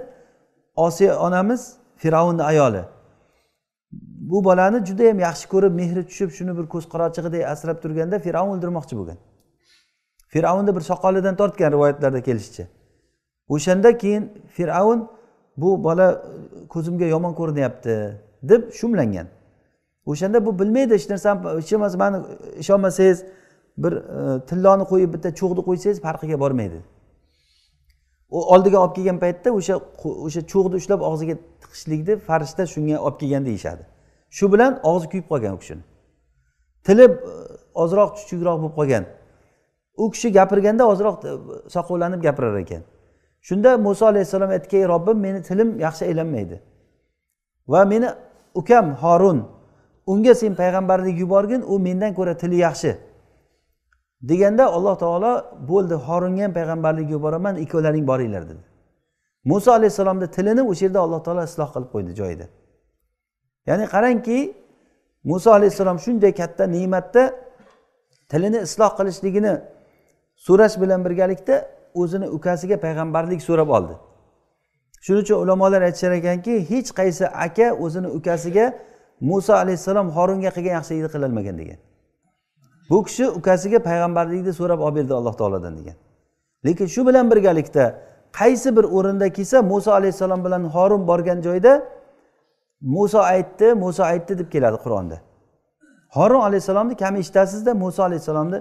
osiya onamiz fir'avnni ayoli bu bolani judayam yaxshi ko'rib mehri tushib shuni bir ko'z qorochig'iday asrab turganda fir'avn o'ldirmoqchi bo'lgan fir'avnni bir soqolidan tortgan rivoyatlarda kelishicha o'shanda keyin fir'avn bu bola e, ko'zimga yomon ko'rinyapti deb shumlangan o'shanda bu bilmaydi hech narsani hech bo'lmasa mani ishonmasangiz bir e, tilloni qo'yib bitta cho'g'ni qo'ysangiz farqiga bormaydi u oldiga olib kelgan paytda o'sha o'sha cho'g'ni ushlab og'ziga tiqishlikni farishta shunga olib kelgan deyishadi shu bilan og'zi kuyib qolgan u kishini tili e, ozroq chuchukroq bo'lib qolgan u kishi gapirganda ozroq e, soqovlanib gapirar ekan shunda muso alayhissalom aytdiki ey robbim meni tilim yaxshi aylanmaydi va meni ukam horun unga sen payg'ambarlik yuborgin u mendan ko'ra tili yaxshi deganda alloh taolo bo'ldi horunga ham payg'ambarlik yuboraman ikkovlaring boringlar dedi muso alayhissalomni tilini o'sha yerda alloh taolo isloh qilib qo'ydi joyida ya'ni qarangki muso alayhissalom shunday katta ne'matda tilini isloh qilishligini so'rash bilan birgalikda o'zini ukasiga payg'ambarlik so'rab oldi shuning uchun ulamolar aytishar ekanki hech qaysi aka o'zini ukasiga muso alayhissalom horunga qilgan yaxshilikni qilolmagan degan bu kishi ukasiga payg'ambarlikni so'rab olib berdi alloh taolodan degan lekin shu bilan birgalikda qaysi bir o'rinda kelsa muso alayhissalom bilan horun borgan joyda muso aytdi muso aytdi deb keladi qur'onda horun alayhissalomni kam eshitasizda muso alayhissalomni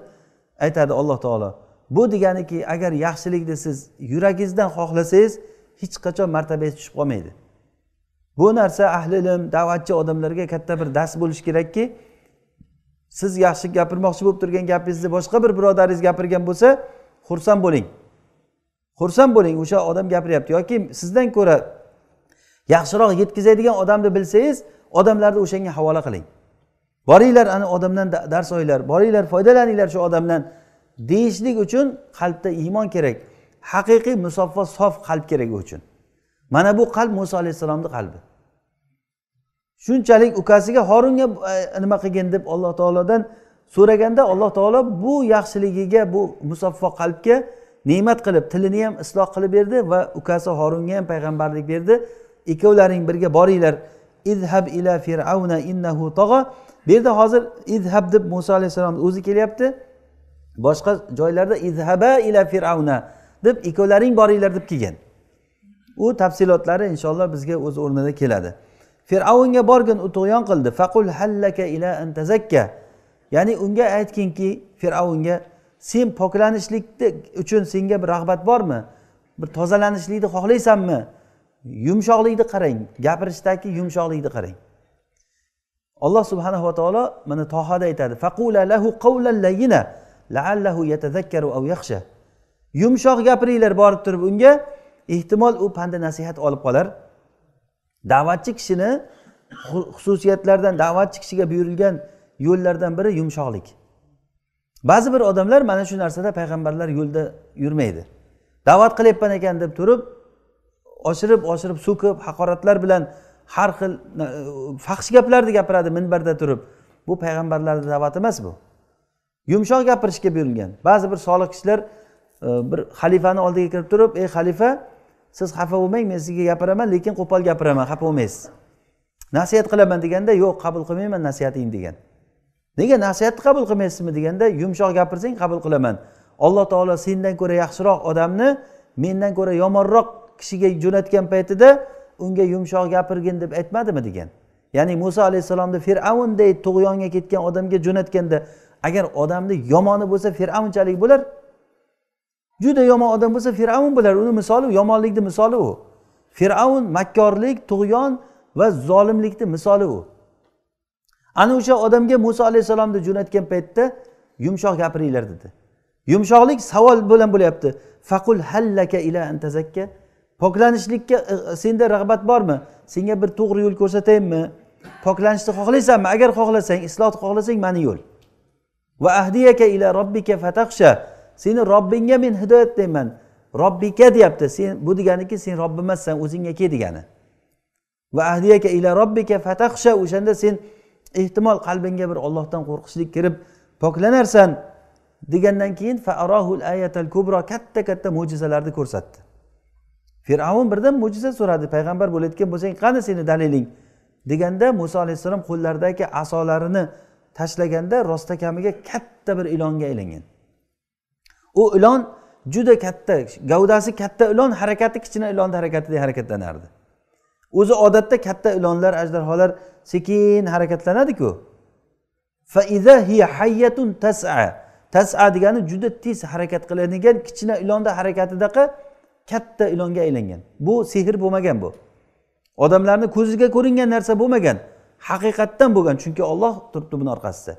aytadi alloh taolo bu deganiki agar yaxshilikni siz yuragingizdan xohlasangiz hech qachon martabangiz tushib qolmaydi bu narsa ahli ilm da'vatchi odamlarga katta bir dars bo'lishi kerakki siz yaxshi gapirmoqchi bo'lib turgan gapingizni boshqa bir birodaringiz gapirgan bo'lsa xursand bo'ling xursand bo'ling o'sha odam gapiryapti yoki sizdan ko'ra yaxshiroq yetkazadigan odamni bilsangiz odamlarni o'shanga havola qiling boringlar ana odamdan dars olinglar boringlar foydalaninglar shu odamdan deyishlik uchun qalbda iymon kerak haqiqiy musaffo sof qalb kerak u uchun mana bu qalb muso alayhissalomni qalbi shunchalik ukasiga horunga e, nima qilgin deb alloh taolodan so'raganda alloh taolo bu yaxshiligiga bu musaffo qalbga ne'mat qilib tilini ham isloh qilib berdi va ukasi horunga ham payg'ambarlik berdi ikkovlaring birga boringlar idhab ila fir'avna innahu tog'a bu yerda hozir idhab deb muso alayhissalomni o'zi kelyapti boshqa joylarda izhaba ila fir'avna deb ikkovlaring boringlar deb kelgan u tafsilotlari inshaalloh bizga o'z o'rnida keladi fir'avnga borgin u tug'yon qildi faqul hallaka ila an tazakka ya'ni unga aytginki fir'avnga sen poklanishlik uchun senga bir rag'bat bormi bir tozalanishlikni xohlaysanmi yumshoqlikni qarang gapirishdagi yumshoqlikni qarang alloh subhanava taolo mana tohada aytadi laallahu yumshoq gapiringlar borib turib unga ehtimol u panda nasihat olib qolar da'vatchi kishini xususiyatlardan da'vatchi kishiga buyurilgan yo'llardan biri yumshoqlik ba'zi bir odamlar mana shu narsada payg'ambarlar yo'lda yurmaydi da'vat qilyapman ekan deb turib oshirib oshirib so'kib haqoratlar bilan har xil faxsh gaplarni gapiradi minbarda turib bu payg'ambarlarni da'vati emas bu yumshoq gapirishga buyurilgan ba'zi bir solih kishilar e, bir xalifani oldiga kirib turib ey xalifa siz xafa bo'lmang men sizga gapiraman lekin qo'pol gapiraman xafa bo'lmaysiz nasihat qilaman deganda yo'q qabul qilmayman nasihatingni degan nega nasihatni qabul qilmaysizmi deganda yumshoq gapirsang qabul qilaman alloh taolo sendan ko'ra yaxshiroq odamni mendan ko'ra yomonroq kishiga jo'natgan paytida unga yumshoq gapirgin deb aytmadimi degan ya'ni muso alayhissalomni fir'avnday tug'yonga ketgan odamga jo'natganda agar odamni yomoni bo'lsa fir'avnchalik bo'lar juda yomon odam bo'lsa fir'avn bo'lar uni misoli yomonlikni misoli u fir'avn makkorlik tug'yon va zolimlikni misoli u ana o'sha odamga muso alayhissalomni jo'natgan paytda yumshoq gapiringlar dedi yumshoqlik savol bilan bo'lyapti faqul hallaka ila antazakka poklanishlikka e, e, senda rag'bat bormi senga bir to'g'ri yo'l ko'rsataymi poklanishni xohlaysanmi agar xohlasang islohni xohlasang mani yo'l va ahdiyaka ila robbika fataqsha seni robbingga men hidoyat deyman robbika deyapti sen bu deganiki sen robb emassan o'zingga kel degani va ahdiyaka ila robbika fataqsha o'shanda sen ehtimol qalbingga bir ollohdan qo'rqishlik kirib poklanarsan degandan keyin faarohul ayatal kubro katta katta mo'jizalarni ko'rsatdi fir'avn birdan mo'jiza so'radi payg'ambar bo'layotgan bo'lsang qani seni daliling deganda muso alayhissalom qo'llaridagi asolarini tashlaganda rostakamiga katta bir ilonga aylangan u ilon juda katta gavdasi katta ilon harakati kichkina ilonni harakatidek harakatlanardi o'zi odatda katta ilonlar ajdarholar sekin harakatlanadiku tas'a tas'a degani juda tez harakat qiladigan kichkina ilonni harakatidaqa katta ilonga aylangan bu sehr bo'lmagan bu odamlarni ko'ziga ko'ringan narsa bo'lmagan haqiqatdan bo'lgan chunki olloh turibdi buni orqasida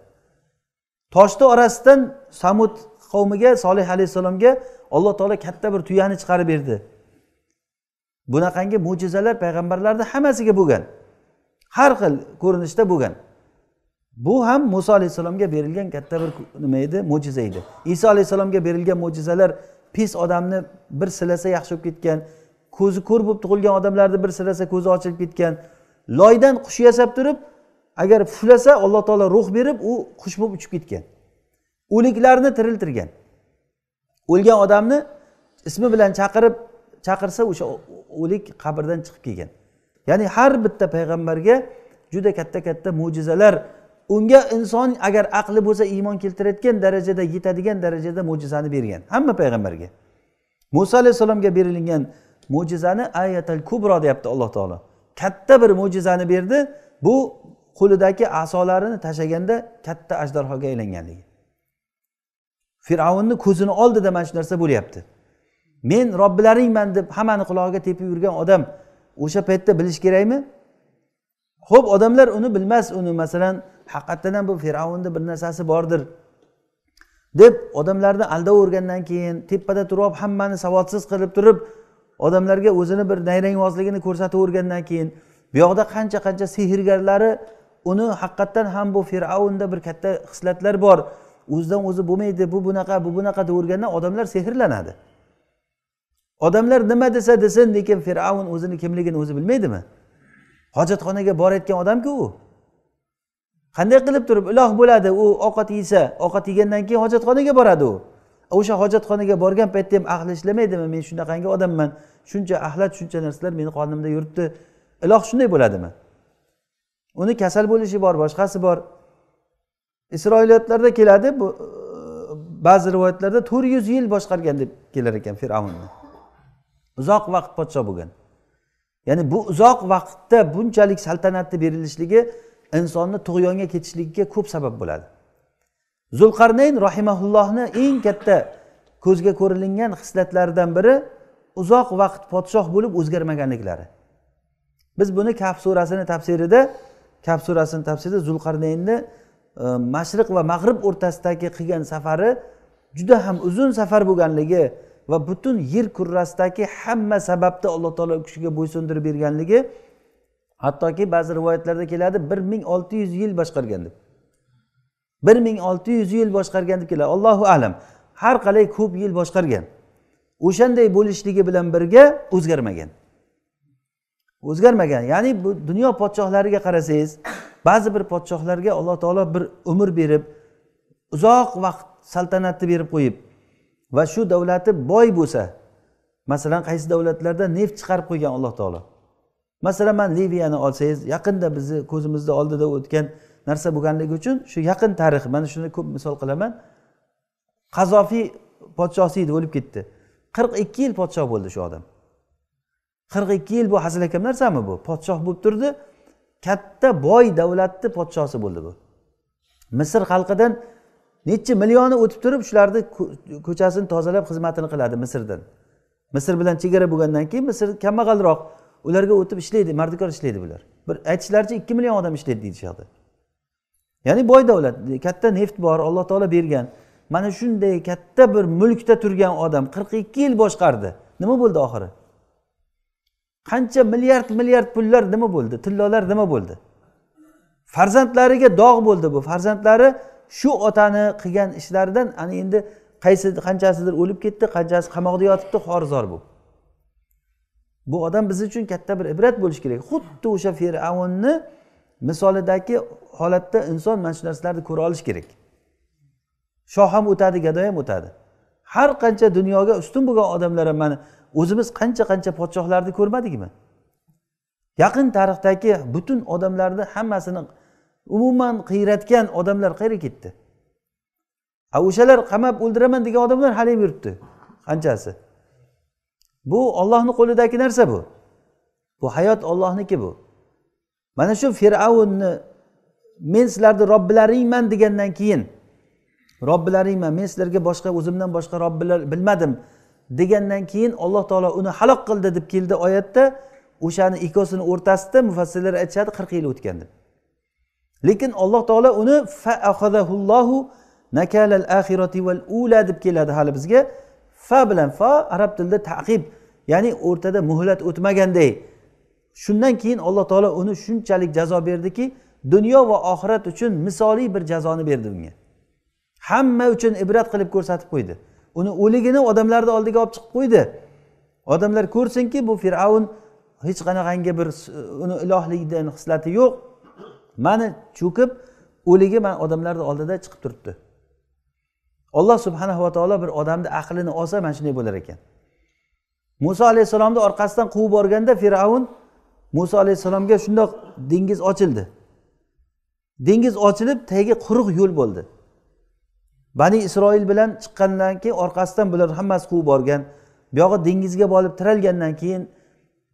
toshni orasidan samud qavmiga solih alayhissalomga alloh taolo katta bir tuyani chiqarib berdi bunaqangi mo'jizalar payg'ambarlarni hammasiga bo'lgan har xil ko'rinishda bo'lgan bu ham muso alayhissalomga berilgan katta bir nima edi mo'jiza edi iso alayhissalomga berilgan mo'jizalar pes odamni bir silasa yaxshi bo'lib ketgan ko'zi ko'r bo'lib tug'ilgan odamlarni bir silasa ko'zi ochilib ketgan loydan qush yasab turib agar puflasa alloh taolo ruh berib u qush bo'lib uchib ketgan o'liklarni tiriltirgan o'lgan odamni ismi bilan chaqirib chaqirsa o'sha o'lik qabrdan chiqib kelgan ya'ni har bitta payg'ambarga juda katta katta mo'jizalar unga inson agar aqli bo'lsa iymon keltirayotgan darajada yetadigan darajada mo'jizani bergan hamma payg'ambarga muso alayhissalomga berilgan mo'jizani ayatal kubro deyapti alloh taolo katta bir mo'jizani berdi bu qo'lidagi asolarini tashlaganda katta ajdarhoga aylanganligi fir'avnni ko'zini oldida mana shu narsa bo'lyapti men robbilaringman deb hammani qulog'iga tepib yurgan odam o'sha paytda bilish kerakmi ho'p odamlar uni bilmas uni masalan haqiqatdan ham bu fir'avnni bir narsasi bordir deb odamlarni aldavavergandan keyin tepada turib hammani savodsiz qilib turib odamlarga o'zini bir nayrangvozligini ko'rsatavergandan keyin bu yoqda qancha qancha sehrgarlari uni haqiqatdan ham bu fir'avnda bir katta hislatlar bor o'zidan o'zi bo'lmaydi bu bunaqa bu bunaqa deyaverganda odamlar sehrlanadi odamlar nima desa desin lekin fir'avn o'zini kimligini o'zi bilmaydimi hojatxonaga borayotgan odamku u qanday qilib turib iloh bo'ladi u ovqat yesa ovqat yegandan keyin hojatxonaga boradi u o'sha hojatxonaga borgan paytda ham ahli ishlamaydimi men shunaqangi odamman shuncha ahlat shuncha narsalar meni qonimda yuribdi iloh shunday bo'ladimi uni kasal bo'lishi bor boshqasi bor isroiliyotlarda keladi bu ba'zi rivoyatlarda to'rt yuz yil boshqargan deb kelar ekan fir'avnni uzoq vaqt podsho bo'lgan ya'ni bu uzoq vaqtda bunchalik saltanatni berilishligi insonni tug'yonga ketishligiga ko'p sabab bo'ladi zulqarnayn rohimaullohni eng katta ko'zga ko'rilingan hislatlaridan biri uzoq vaqt podshoh bo'lib o'zgarmaganliklari biz buni kaf surasini tafsirida kaf surasini tafsirida zulqarnaynni e, mashriq va mag'rib o'rtasidagi qilgan safari juda ham uzun safar bo'lganligi va butun yer kurrasidagi hamma sababni alloh taolo kishiga bo'ysundirib berganligi hattoki ba'zi rivoyatlarda keladi bir ming olti yuz yil boshqargan deb bir ming olti yuz yil boshqargan deb keladi allohu alam har qalay ko'p yil boshqargan o'shanday bo'lishligi bilan birga o'zgarmagan o'zgarmagan ya'ni bu dunyo podshohlariga qarasangiz ba'zi bir podshohlarga alloh taolo bir umr berib uzoq vaqt saltanatni berib qo'yib va shu davlati boy bo'lsa masalan qaysi davlatlarda neft chiqarib qo'ygan alloh taolo masalan man liviyani olsangiz yaqinda bizni ko'zimizni oldida o'tgan narsa bo'lganligi uchun shu yaqin tarix mana shuni ko'p misol qilaman qazofiy podshosi edi o'lib ketdi qirq ikki yil podshoh bo'ldi shu odam qirq ikki yil bu hazilakam narsami bu podshoh bo'lib turdi katta boy davlatni podshosi bo'ldi bu misr xalqidan nechi millioni o'tib turib shularni ko'chasini tozalab xizmatini qiladi misrdan misr bilan chegara bo'lgandan keyin misr kambag'alroq ularga o'tib ishlaydi mardikor ishlaydi bular bir aytishlaricha ikki million odam ishlaydi deyishyapti ya'ni boy davlat katta neft bor alloh taolo bergan mana shunday katta bir mulkda turgan odam qirq ikki yil boshqardi nima bo'ldi oxiri qancha milliard milliard pullar nima bo'ldi tillolar nima bo'ldi farzandlariga dog' bo'ldi bu farzandlari shu otani qilgan ishlaridan ana endi qaysi qanchasidir o'lib ketdi qanchasi qamoqda yotibdi xorzor bo'lib bu odam biz uchun katta bir ibrat bo'lishi kerak xuddi o'sha fir'avnni misolidagi holatda inson mana shu narsalarni ko'ra olishi kerak shoh ham o'tadi gado ham o'tadi har qancha dunyoga ustun bo'lgan odamlar ham mana o'zimiz qancha qancha podshohlarni ko'rmadikmi yaqin tarixdagi butun odamlarni hammasini umuman qiyratgan odamlar qayerga ketdi a o'shalar qamab o'ldiraman degan odamlar ham yuribdi qanchasi bu ollohni qo'lidagi narsa bu bu hayot ollohniki bu mana shu fir'avnni men sizlarni robbilaringman degandan keyin robbilaringman men sizlarga boshqa o'zimdan boshqa robbilar bilmadim degandan keyin alloh taolo uni halok qildi deb keldi oyatda o'shani ikkovsini o'rtasida mufassirlar aytishadi qirq yil o'tgan deb lekin alloh taolo uni nakala al ula deb keladi hali bizga fa bilan fa arab tilida taqib ya'ni o'rtada muhlat o'tmaganday shundan keyin alloh taolo uni shunchalik jazo berdiki dunyo va oxirat uchun misoliy bir jazoni berdi unga hamma uchun ibrat qilib ko'rsatib qo'ydi uni o'ligini odamlarni oldiga olib chiqib qo'ydi odamlar ko'rsinki bu fir'avn hech qanaqangi bir uni ilohlikdan xislati yo'q mani cho'kib o'ligi mana odamlarni oldida chiqib turibdi olloh subhanava taolo bir odamni aqlini olsa mana shunday bo'lar ekan muso alayhissalomni orqasidan quvib borganda fir'avn muso alayhissalomga shundoq dengiz ochildi dengiz ochilib tagiga quruq yo'l bo'ldi bani isroil bilan chiqqandan keyin orqasidan bular hammasi quvib borgan buyog'i dengizga borib tiralgandan keyin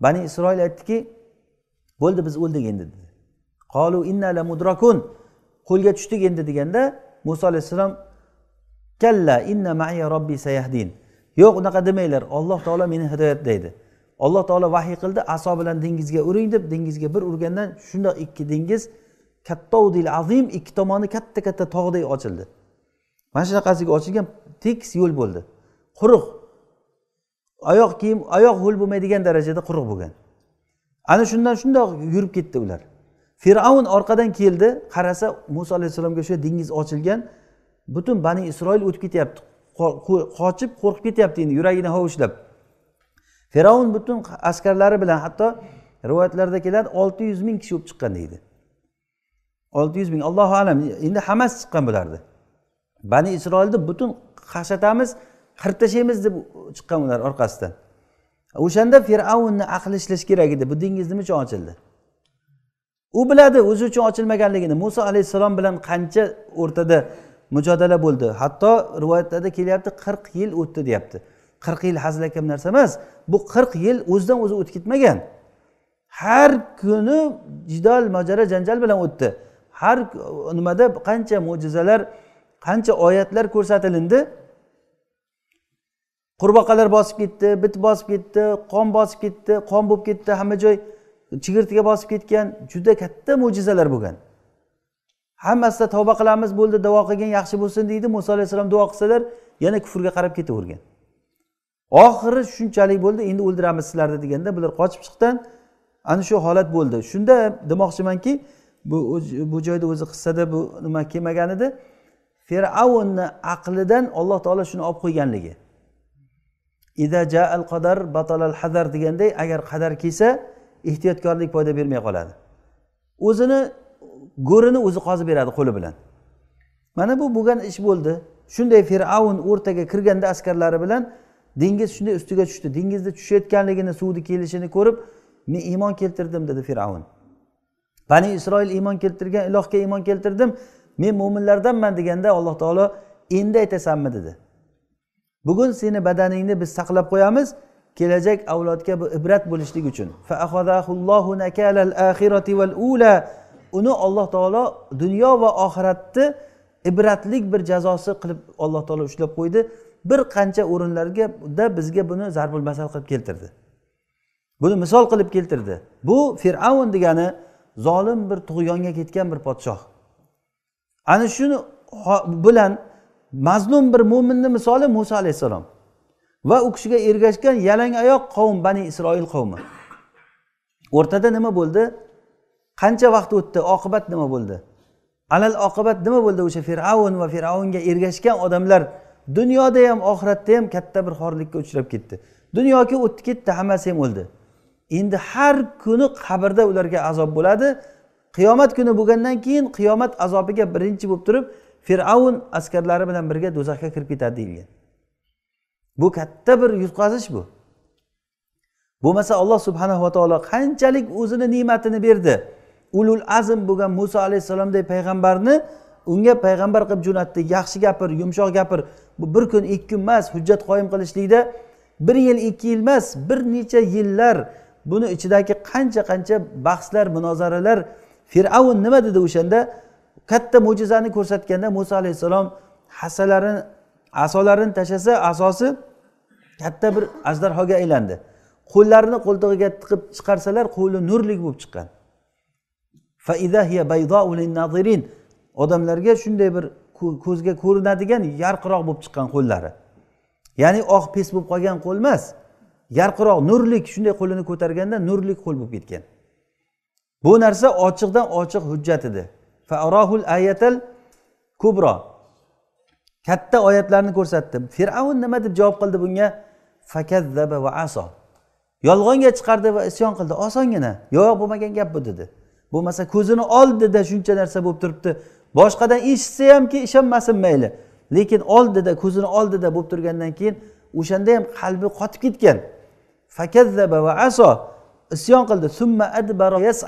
bani isroil aytdiki bo'ldi biz o'ldik endi dedi qolu inna la mudrakun qo'lga tushdik endi deganda muso alayhissalom kalla inna maya robbi sayahdin yo'q unaqa demanglar olloh taolo meni hidoyat deydi alloh taolo vahiy qildi aso bilan dengizga uring deb dengizga bir urgandan shundoq ikki dengiz kattaudil azim ikki tomoni katta katta tog'dek ochildi mana shunaqasiga ochilgan tekis yo'l bo'ldi quruq oyoq kiyim oyoq ho'l bo'lmaydigan darajada quruq bo'lgan ana shundan shundoq yurib ketdi ular fir'avn orqadan keldi qarasa muso alayhissalomga o'sha dengiz ochilgan butun bani isroil o'tib ketyapti qochib qo'rqib ketyapti endi yuragini hovuchlab firavn butun askarlari bilan hatto rivoyatlarda keladi olti yuz ming kishi bo'lib chiqqan deydi olti yuz ming allohu alam endi hammasi chiqqan bularni bani isroilni butun qashatamiz qirib tashlaymiz deb chiqqan ular orqasidan o'shanda fir'avnni aqli ishlashi kerak edi bu dengiz nima uchun ochildi u biladi o'zi uchun ochilmaganligini muso alayhissalom bilan qancha o'rtada mujodala bo'ldi hatto rivoyatlarda kelyapti qirq yil o'tdi deyapti qirq yil hazilakam narsa emas bu qirq yil o'zidan o'zi o'tib ketmagan har kuni jidol mojaro janjal bilan o'tdi har nimada qancha mo'jizalar qancha oyatlar ko'rsatilindi qurbaqalar bosib ketdi bit bosib ketdi qon bosib ketdi qon bo'lib ketdi hamma joy chigirtkaga bosib ketgan juda katta mo'jizalar bo'lgan hammasida tavba qilamiz bo'ldi duo qilgin yaxshi bo'lsin deydi muso alayhissalom duo qilsalar yana kufrga qarab ketavergan oxiri shunchalik bo'ldi endi o'ldiramiz sizlarni deganda bular qochib chiqqan ana shu holat bo'ldi shunda demoqchimanki bu bu joyda o'zi qissada bu nima kelmagan edi fir'avnni aqlidan alloh taolo shuni olib qo'yganligi ida jaal qadar batalal hadar deganday agar qadar kelsa ehtiyotkorlik foyda bermay qoladi o'zini go'rini o'zi qozib beradi qo'li bilan mana bu bo'lgan ish bo'ldi shunday fir'avn o'rtaga kirganda askarlari bilan dengiz shunday ustiga tushdi dengizni tushayotganligini suvni kelishini ko'rib men iymon keltirdim dedi fir'avn bani isroil iymon keltirgan ilohga iymon keltirdim men mo'minlardanman deganda alloh taolo endi aytasanmi dedi bugun seni badaningni biz saqlab qo'yamiz kelajak avlodga bu ibrat bo'lishlik uchun uni alloh taolo dunyo va oxiratni ibratlik bir jazosi qilib alloh taolo ushlab qo'ydi bir qancha o'rinlargada bizga buni zarbul masal qilib keltirdi buni misol qilib keltirdi bu fir'avn degani zolim bir tug'yonga ketgan bir podshoh ana shuni bilan mazlum bir mo'minni misoli muso alayhissalom va u kishiga ergashgan yalang oyoq qavm bani isroil qavmi o'rtada nima bo'ldi qancha vaqt o'tdi oqibat nima bo'ldi alal oqibat nima bo'ldi o'sha fir'avn va fir'avnga ergashgan odamlar dunyoda ham oxiratda ham katta bir xorlikka uchrab ketdi dunyoga o'tdi ketdi hammasi ham o'ldi endi har kuni qabrda ularga azob bo'ladi qiyomat kuni bo'lgandan keyin qiyomat azobiga birinchi bo'lib turib fir'avn askarlari bilan birga do'zaxga kirib ketadi deyilgan bu katta bir yutqazish bu bo'lmasa alloh subhanava taolo qanchalik o'zini ne'matini berdi ulul azm bo'lgan muso alayhissalomdek payg'ambarni unga payg'ambar qilib jo'natdi yaxshi gapir yumshoq gapir bu bir kun ikki kun emas hujjat qoyim qilishlikda bir yil ikki yil emas bir necha yillar buni ichidagi qancha qancha bahslar munozaralar fir'avn nima dedi o'shanda katta mo'jizani ko'rsatganda muso alayhissalom hasalarini asolarini tashlasa asosi katta bir ajdarhoga aylandi qo'llarini qo'ltig'iga tiqib chiqarsalar qo'li nurlik bo'lib chiqqan odamlarga shunday bir ko'zga ko'rinadigan yarqiroq bo'lib chiqqan qo'llari ya'ni oq pes bo'lib qolgan qo'l emas yarqiroq nurlik shunday qo'lini ko'targanda nurlik qo'l bo'lib ketgan bu narsa ochiqdan ochiq hujjat edi farohul ayatal kubro katta oyatlarni ko'rsatdi fir'avn nima deb javob qildi bunga fakazzaba va aso yolg'onga chiqardi va isyon qildi osongina yo'q bo'lmagan gap bu dedi bo'lmasa ko'zini oldida shuncha narsa bo'lib turibdi boshqadan eshitsa hamki ishonmasin mayli lekin oldida ko'zini oldida bo'lib turgandan keyin o'shanda ham qalbi qotib ketgan fakazzaba va aso isyon qildi summa adbara yasa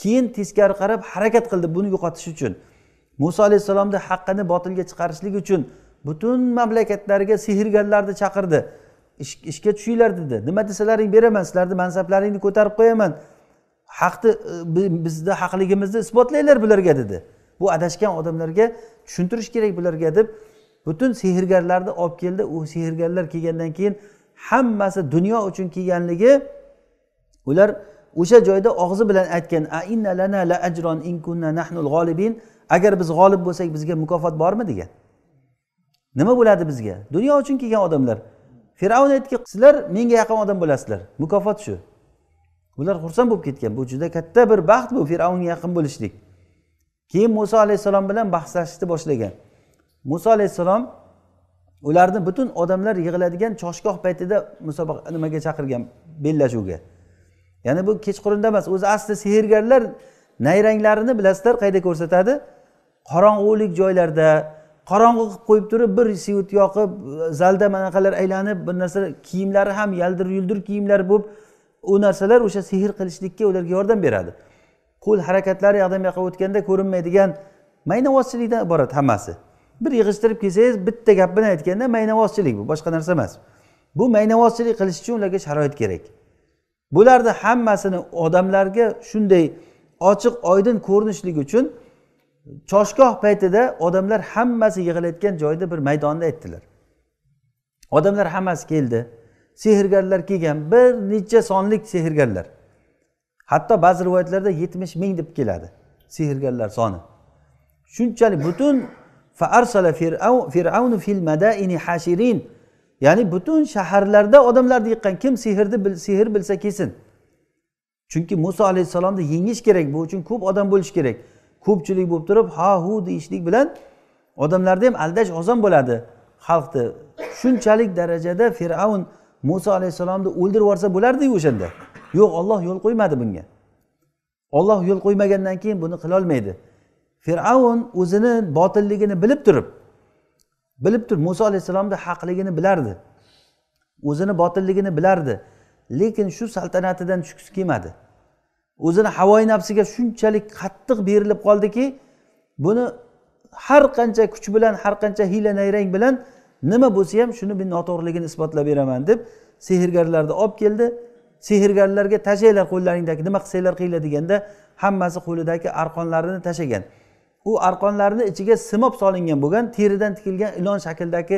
keyin teskari qarab harakat qildi buni yo'qotish uchun muso alayhissalomni haqqini botilga chiqarishlik uchun butun mamlakatlariga sehrgarlarni chaqirdi ishga tushinglar dedi nima desalaring beraman sizlarni mansablaringni ko'tarib qo'yaman haqni e, bizni haqligimizni isbotlanglar bularga dedi bu adashgan odamlarga tushuntirish kerak bularga deb butun sehrgarlarni olib keldi u sehrgarlar kelgandan keyin hammasi dunyo uchun kelganligi ular o'sha joyda og'zi bilan aytgan a inna lana la ajron in kunna nahnul g'olibin agar biz g'olib bo'lsak bizga mukofot bormi degan nima bo'ladi bizga dunyo uchun kelgan odamlar fir'avn aytdiki sizlar menga yaqin odam bo'lasizlar mukofot shu ular xursand bo'lib ketgan bu juda katta bir baxt bu fir'avnga yaqin bo'lishlik keyin muso alayhissalom bilan bahslashishni boshlagan muso alayhissalom ularni butun odamlar yig'iladigan choshgoh paytida musobaqa nimaga chaqirgan bellashuvga ya'ni bu kechqurunda emas o'zi asli sehrgarlar nayranglarini bilasizlar qayerda ko'rsatadi qorong'ulik joylarda qorong'i qilib qo'yib turib bir siyut yoqib zalda manaqalar aylanib bir narsa kiyimlari ham yaldir yuldir kiyimlar bo'lib u narsalar o'sha sehr qilishlikka ularga yordam beradi qo'l harakatlari yoqdan bu yoqqa o'tganda ko'rinmaydigan maynavozchilikdan iborat hammasi bir yig'ishtirib kelsangiz bitta gap bilan aytganda maynavozchilik bu boshqa narsa emas bu maynavozchilik qilish uchun ularga sharoit kerak bularni hammasini odamlarga shunday ochiq oydin ko'rinishligi uchun choshgoh paytida odamlar hammasi yig'ilayotgan joyda bir maydonda aytdilar odamlar hammasi keldi sehrgarlar kelgan bir necha sonlik sehrgarlar hatto ba'zi rivoyatlarda yetmish ming deb keladi sehrgarlar soni shunchalik butun fir'avnu fil madaini hashirin ya'ni butun shaharlarda odamlarni yiqqan kim sehrni sehr bilsa kelsin chunki muso alayhissalomni yengish kerak bu uchun ko'p odam bo'lishi kerak ko'pchilik bo'lib turib ha hu deyishlik bilan odamlarni ham aldash oson bo'ladi xalqni shunchalik darajada fir'avn muso alayhissalomni o'ldirib yuborsa bo'lardiku o'shanda yo'q olloh yo'l qo'ymadi bunga olloh yo'l qo'ymagandan keyin buni qilolmaydi fir'avn o'zini botilligini bilib turib bilib turib muso alayhissalomni haqligini bilardi o'zini botilligini bilardi lekin shu saltanatidan tushgisi kelmadi o'zini havoyi nafsiga shunchalik qattiq berilib qoldiki buni har qancha kuch bilan har qancha hiyla nayrang bilan nima bo'lsa ham shuni men noto'g'riligini isbotlab beraman deb sehrgarlarni olib keldi sehrgarlarga tashlanglar qo'llaringdagi nima qilsanglar qilinglar deganda hammasi qo'lidagi arqonlarini tashlagan u arqonlarni ichiga simob solingan bo'lgan teridan tikilgan ilon shaklidagi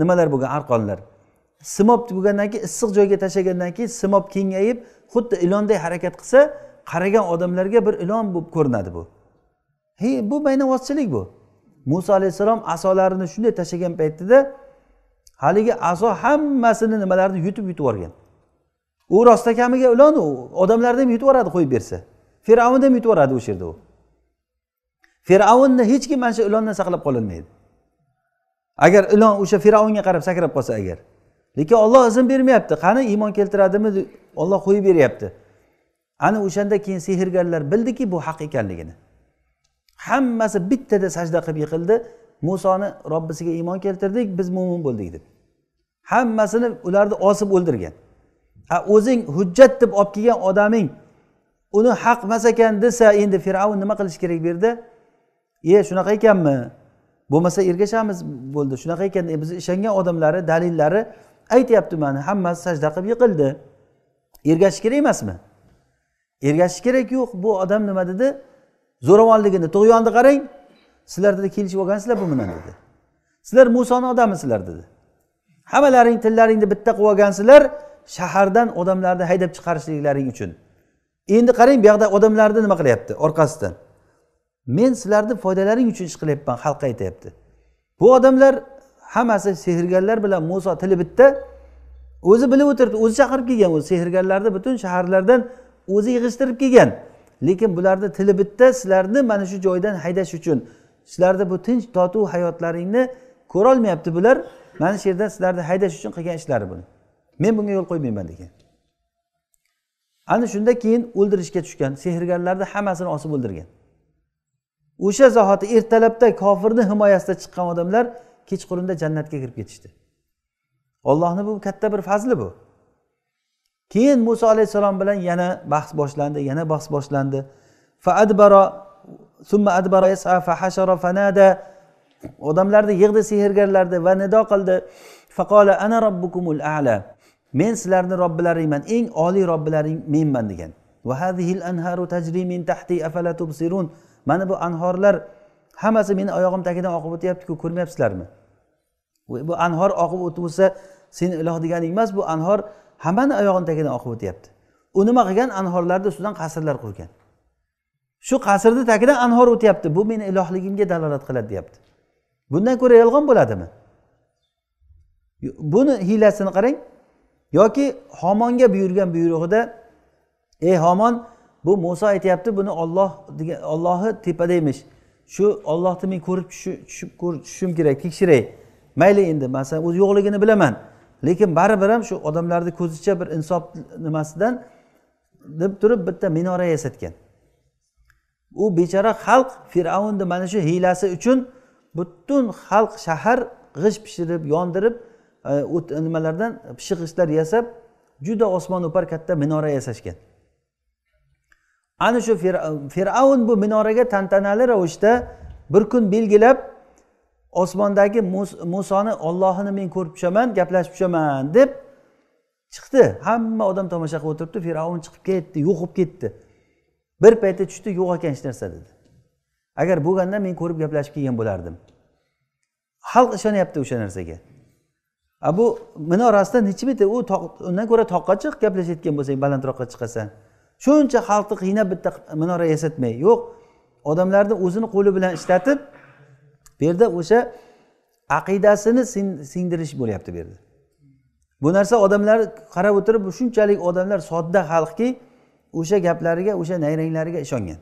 nimalar bo'lgan arqonlar simob bo'lgandan keyin issiq joyga tashlagandan keyin simob kengayib xuddi ilonday harakat qilsa qaragan odamlarga bir ilon bo'lib ko'rinadi bu he bu maynavozchilik bu muso alayhissalom asolarini shunday tashlagan paytida haligi aso hammasini nimalarni yutib yutib yuborgan u rostakamiga ilon u odamlarni ham yutib yuboradi qo'yib bersa fir'avnni ham yutib yuboradi o'sha yerda u fir'avnni hech kim mana shu ilondan saqlab qololmaydi agar ilon o'sha fir'avnga qarab sakrab qolsa agar lekin olloh izn bermayapti qani iymon keltiradimi olloh qo'yib beryapti ana o'shanda keyin sehrgarlar bildiki bu haq ekanligini hammasi bittada sajda qilib yiqildi musoni robbisiga iymon keltirdik biz mo'min bo'ldik deb hammasini ularni osib o'ldirgan a o'zing hujjat deb olib kelgan odaming uni haq emas ekan desa endi fir'avn nima qilishi kerak bu yerda e shunaqa ekanmi bo'lmasa ergashamiz bo'ldi shunaqa ekan e, biz ishongan odamlari dalillari aytyapti mana hammasi sajda qilib yiqildi ergashish kerak emasmi ergashish kerak yo'q bu odam nima dedi zo'ravonligini tug'yonni qarang sizlar dedi kelishib olgansizlar bu bilan dedi sizlar musoni odamisizlar dedi hammalaring tillaringni bitta qilib olgansizlar shahardan odamlarni haydab chiqarishliklaring uchun endi qarang bu yoqda odamlarni nima qilyapti orqasidan men sizlarni foydalaring uchun ish qilyapman xalqqa aytyapti bu odamlar hammasi sehrgarlar bilan muso tili bitta o'zi bilib o'tiribdi o'zi chaqirib kelgan o'zi sehrgarlarni butun shaharlardan o'zi yig'ishtirib kelgan lekin bularni tili bitta sizlarni mana shu joydan haydash uchun sizlarni bu tinch totuv hayotlaringni ko'rolmayapti bular mana shu yerda sizlarni haydash uchun qilgan ishlari buni men bunga yo'l qo'ymayman degan ana shunda keyin o'ldirishga tushgan sehrgarlarni hammasini osib o'ldirgan o'sha zahoti ertalabda kofirni himoyasida chiqqan odamlar kechqurunda jannatga kirib ketishdi ollohni bu katta bir fazli bu keyin muso alayhissalom bilan yana bahs boshlandi yana bahs boshlandi odamlarni yig'di sehrgarlarni va nido qildi faqola ana robbukumul ala men sizlarni robbilaringman eng oliy robbilaring menman degan mana bu anhorlar hammasi meni oyog'im tagidan oqib o'tyaptiku ko'rmayapsizlarmi bu anhor oqib o'tib o'tsa sen iloh deganing emas bu anhor hammani oyog'ini tagidan oqib o'tyapti u nima qilgan anhorlarni ustidan qasrlar qurgan shu qasrni tagidan anhor o'tyapti bu meni ilohligimga dalolat qiladi deyapti bundan ko'ra yolg'on bo'ladimi buni hiylasini qarang yoki homonga buyurgan buyrug'ida ey homon bu muso aytyapti buni olloh degan ollohi tepada emish shu ollohni men ko'rib tushib tushishim kerak tekshiray mayli endi masalan o'zi yo'qligini bilaman lekin baribir ham shu odamlarni ko'zicha bir insof nimasidan deb turib bitta minora yasatgan u bechora xalq fir'avnni mana shu hiylasi uchun butun xalq shahar g'isht pishirib yondirib e, nimalardan pishiq g'ishtlar yasab juda osmon o'par katta minora yasashgan ana shu fir'avn bu minoraga tantanali ravishda bir kun belgilab osmondagi musoni ollohini men ko'rib tushaman gaplashib tushaman deb chiqdi hamma odam tomosha qilib o'tiribdi fir'avn chiqib ketdi yo'q bo'lib ketdi bir paytda tushdi yo'q ekan hech narsa dedi agar bo'lganda men ko'rib gaplashib kelgan bo'lardim xalq ishonyapti o'sha narsaga a bu minorasida nechi metr u undan ko'ra toqqa chiq gaplashayotgan bo'lsang balandroqqa chiqasan shuncha xalqni qiynab bitta minora yasatmay yo'q odamlarni o'zini qo'li bilan ishlatib bu yerda o'sha aqidasini singdirish bo'lyapti bu yerda bu narsa odamlar qarab o'tirib shunchalik odamlar sodda xalqki o'sha gaplariga o'sha nayranglariga ishongan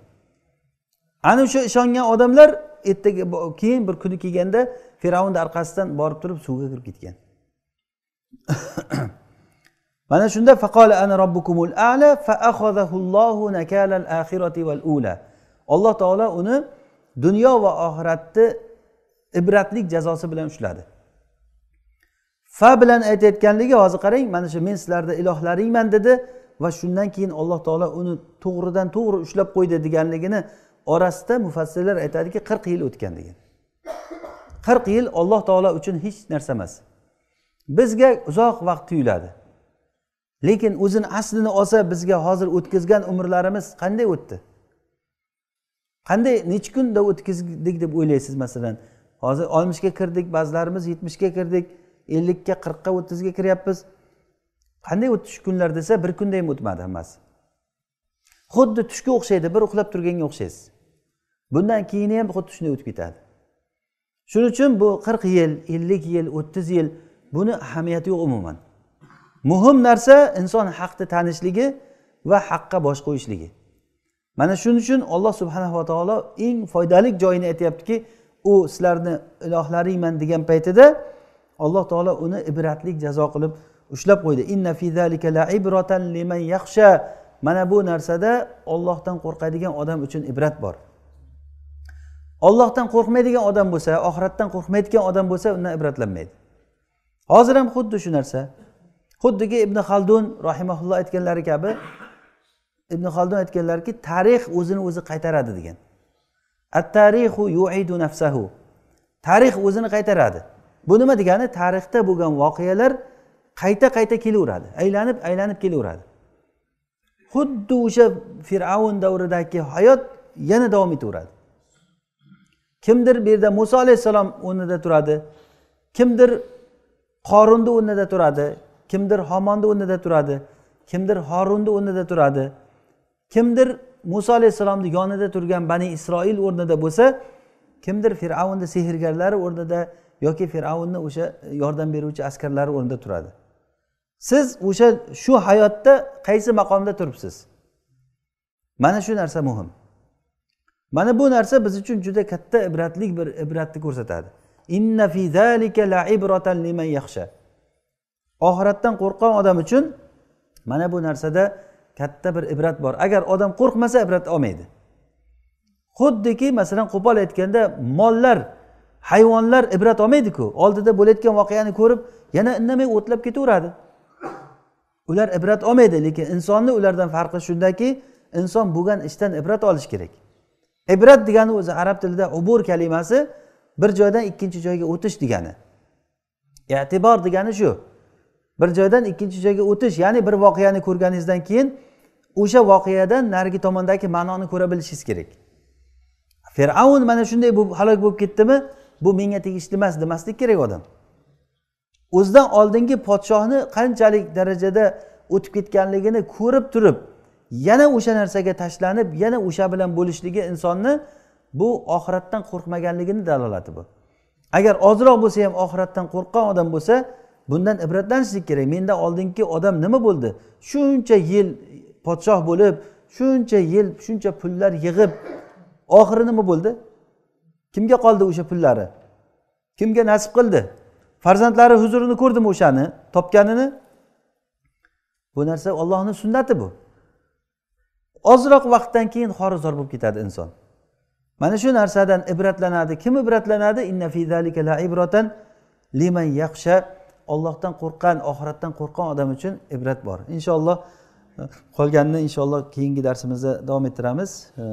ana o'sha ishongan odamlar ertaga keyin bir kuni kelganda fir'avnni orqasidan borib turib suvga kirib ketgan mana shunda olloh ala ula alloh taolo uni dunyo va oxiratni ibratlik jazosi bilan ushladi fa bilan aytayotganligi hozir qarang mana shu men sizlarni ilohlaringman dedi va shundan keyin alloh taolo uni to'g'ridan to'g'ri ushlab qo'ydi deganligini orasida mufassirlar aytadiki qirq yil o'tgan degan qirq yil olloh taolo uchun hech narsa emas bizga uzoq vaqt tuyuladi lekin o'zini aslini olsa bizga hozir o'tkazgan umrlarimiz qanday o'tdi qanday necha kunda o'tkazdik deb o'ylaysiz masalan hozir oltmishga kirdik ba'zilarimiz yetmishga kirdik ellikka qirqqa o'ttizga kiryapmiz qanday o'tdi shu kunlar desa bir kunda ham o'tmadi hammasi xuddi tushga o'xshaydi bir uxlab turganga o'xshaysiz bundan keyin ham xuddi shunday o'tib ketadi shuning uchun bu qirq yil ellik yil o'ttiz yil buni ahamiyati yo'q umuman muhim narsa inson haqni tanishligi va haqqa bosh qo'yishligi mana shuning uchun olloh subhanava taolo eng foydali joyini aytyaptiki u sizlarni ilohlaringman degan paytida alloh taolo uni ibratlik jazo qilib ushlab qo'ydi inna fi zalika ibratan liman yaxsha mana bu narsada ollohdan qo'rqadigan odam uchun ibrat bor ollohdan qo'rqmaydigan odam bo'lsa oxiratdan qo'rqmaydigan odam bo'lsa undan ibratlanmaydi hozir ham xuddi shu narsa xuddiki ibn xaldun rahimaulloh aytganlari kabi ibn xaldun aytganlarki tarix o'zini o'zi qaytaradi degan tarix o'zini qaytaradi bu nima degani tarixda bo'lgan voqealar qayta qayta kelaveradi aylanib aylanib kelaveradi xuddi o'sha fir'avn davridagi hayot yana davom etaveradi kimdir bu yerda muso alayhissalom o'rnida turadi kimdir qorunni o'rnida turadi kimdir homonni o'rnida turadi kimdir horunni o'rnida turadi kimdir muso alayhissalomni yonida turgan bani isroil o'rnida bo'lsa kimdir fir'avnni sehrgarlari o'rnida yoki fir'avnni o'sha yordam beruvchi askarlari o'rnida turadi siz o'sha shu hayotda qaysi maqomda turibsiz mana shu narsa muhim mana bu narsa biz uchun juda katta ibratli bir ibratni ko'rsatadi inna fi zalika la liman yaxsha oxiratdan qo'rqqan odam uchun mana bu narsada katta bir ibrat bor agar odam qo'rqmasa ibrat olmaydi xuddiki masalan qo'pol aytganda mollar hayvonlar ibrat olmaydiku oldida bo'layotgan voqeani ko'rib yana indamay o'tlab ketaveradi ular ibrat olmaydi lekin insonni ulardan farqi shundaki inson bo'lgan ishdan ibrat olish kerak ibrat degani o'zi arab tilida ubur kalimasi bir joydan ikkinchi joyga o'tish degani e'tibor degani shu bir joydan ikkinchi joyga o'tish ya'ni bir voqeani ko'rganingizdan keyin o'sha voqeadan narigi tomondagi ma'noni ko'ra bilishingiz kerak fir'avn mana shunday bo'lib halok bo'lib ketdimi bu menga tegishli emas demaslik kerak odam o'zidan oldingi podshohni qanchalik darajada o'tib ketganligini ko'rib turib yana o'sha narsaga tashlanib yana o'sha bilan bo'lishligi insonni bu oxiratdan qo'rqmaganligini dalolati bu agar ozroq bo'lsa ham oxiratdan qo'rqqan odam bo'lsa bundan ibratlanishlik kerak mendan oldingi odam nima bo'ldi shuncha yil podshoh bo'lib shuncha yil shuncha pullar yig'ib oxiri nima bo'ldi kimga qoldi o'sha pullari kimga nasib qildi farzandlari huzurini ko'rdimi o'shani topganini bu narsa ollohni sunnati bu ozroq vaqtdan keyin xorizor bo'lib ketadi inson mana shu narsadan ibratlanadi kim ibratlanadi ollohdan qo'rqqan oxiratdan qo'rqqan odam uchun ibrat bor inshaalloh e, qolganini inshaalloh keyingi darsimizda davom ettiramiz e,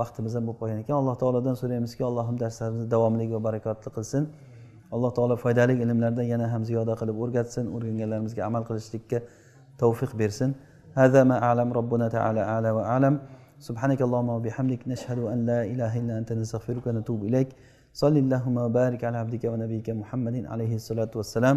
vaqtimiz ham bo'lib qolgan ekan alloh taolodan so'raymizki allohim darslarimizni davomli va barakotli qilsin alloh taolo foydali ilmlardan yana ham ziyoda qilib o'rgatsin o'rganganlarimizga amal qilishlikka tavfiq bersin هذا ما أعلم ربنا تعالى أعلى وأعلم سبحانك اللهم وبحمدك نشهد أن لا إله إلا أنت نستغفرك ونتوب إليك صلي اللهم وبارك على عبدك ونبيك محمد عليه الصلاة والسلام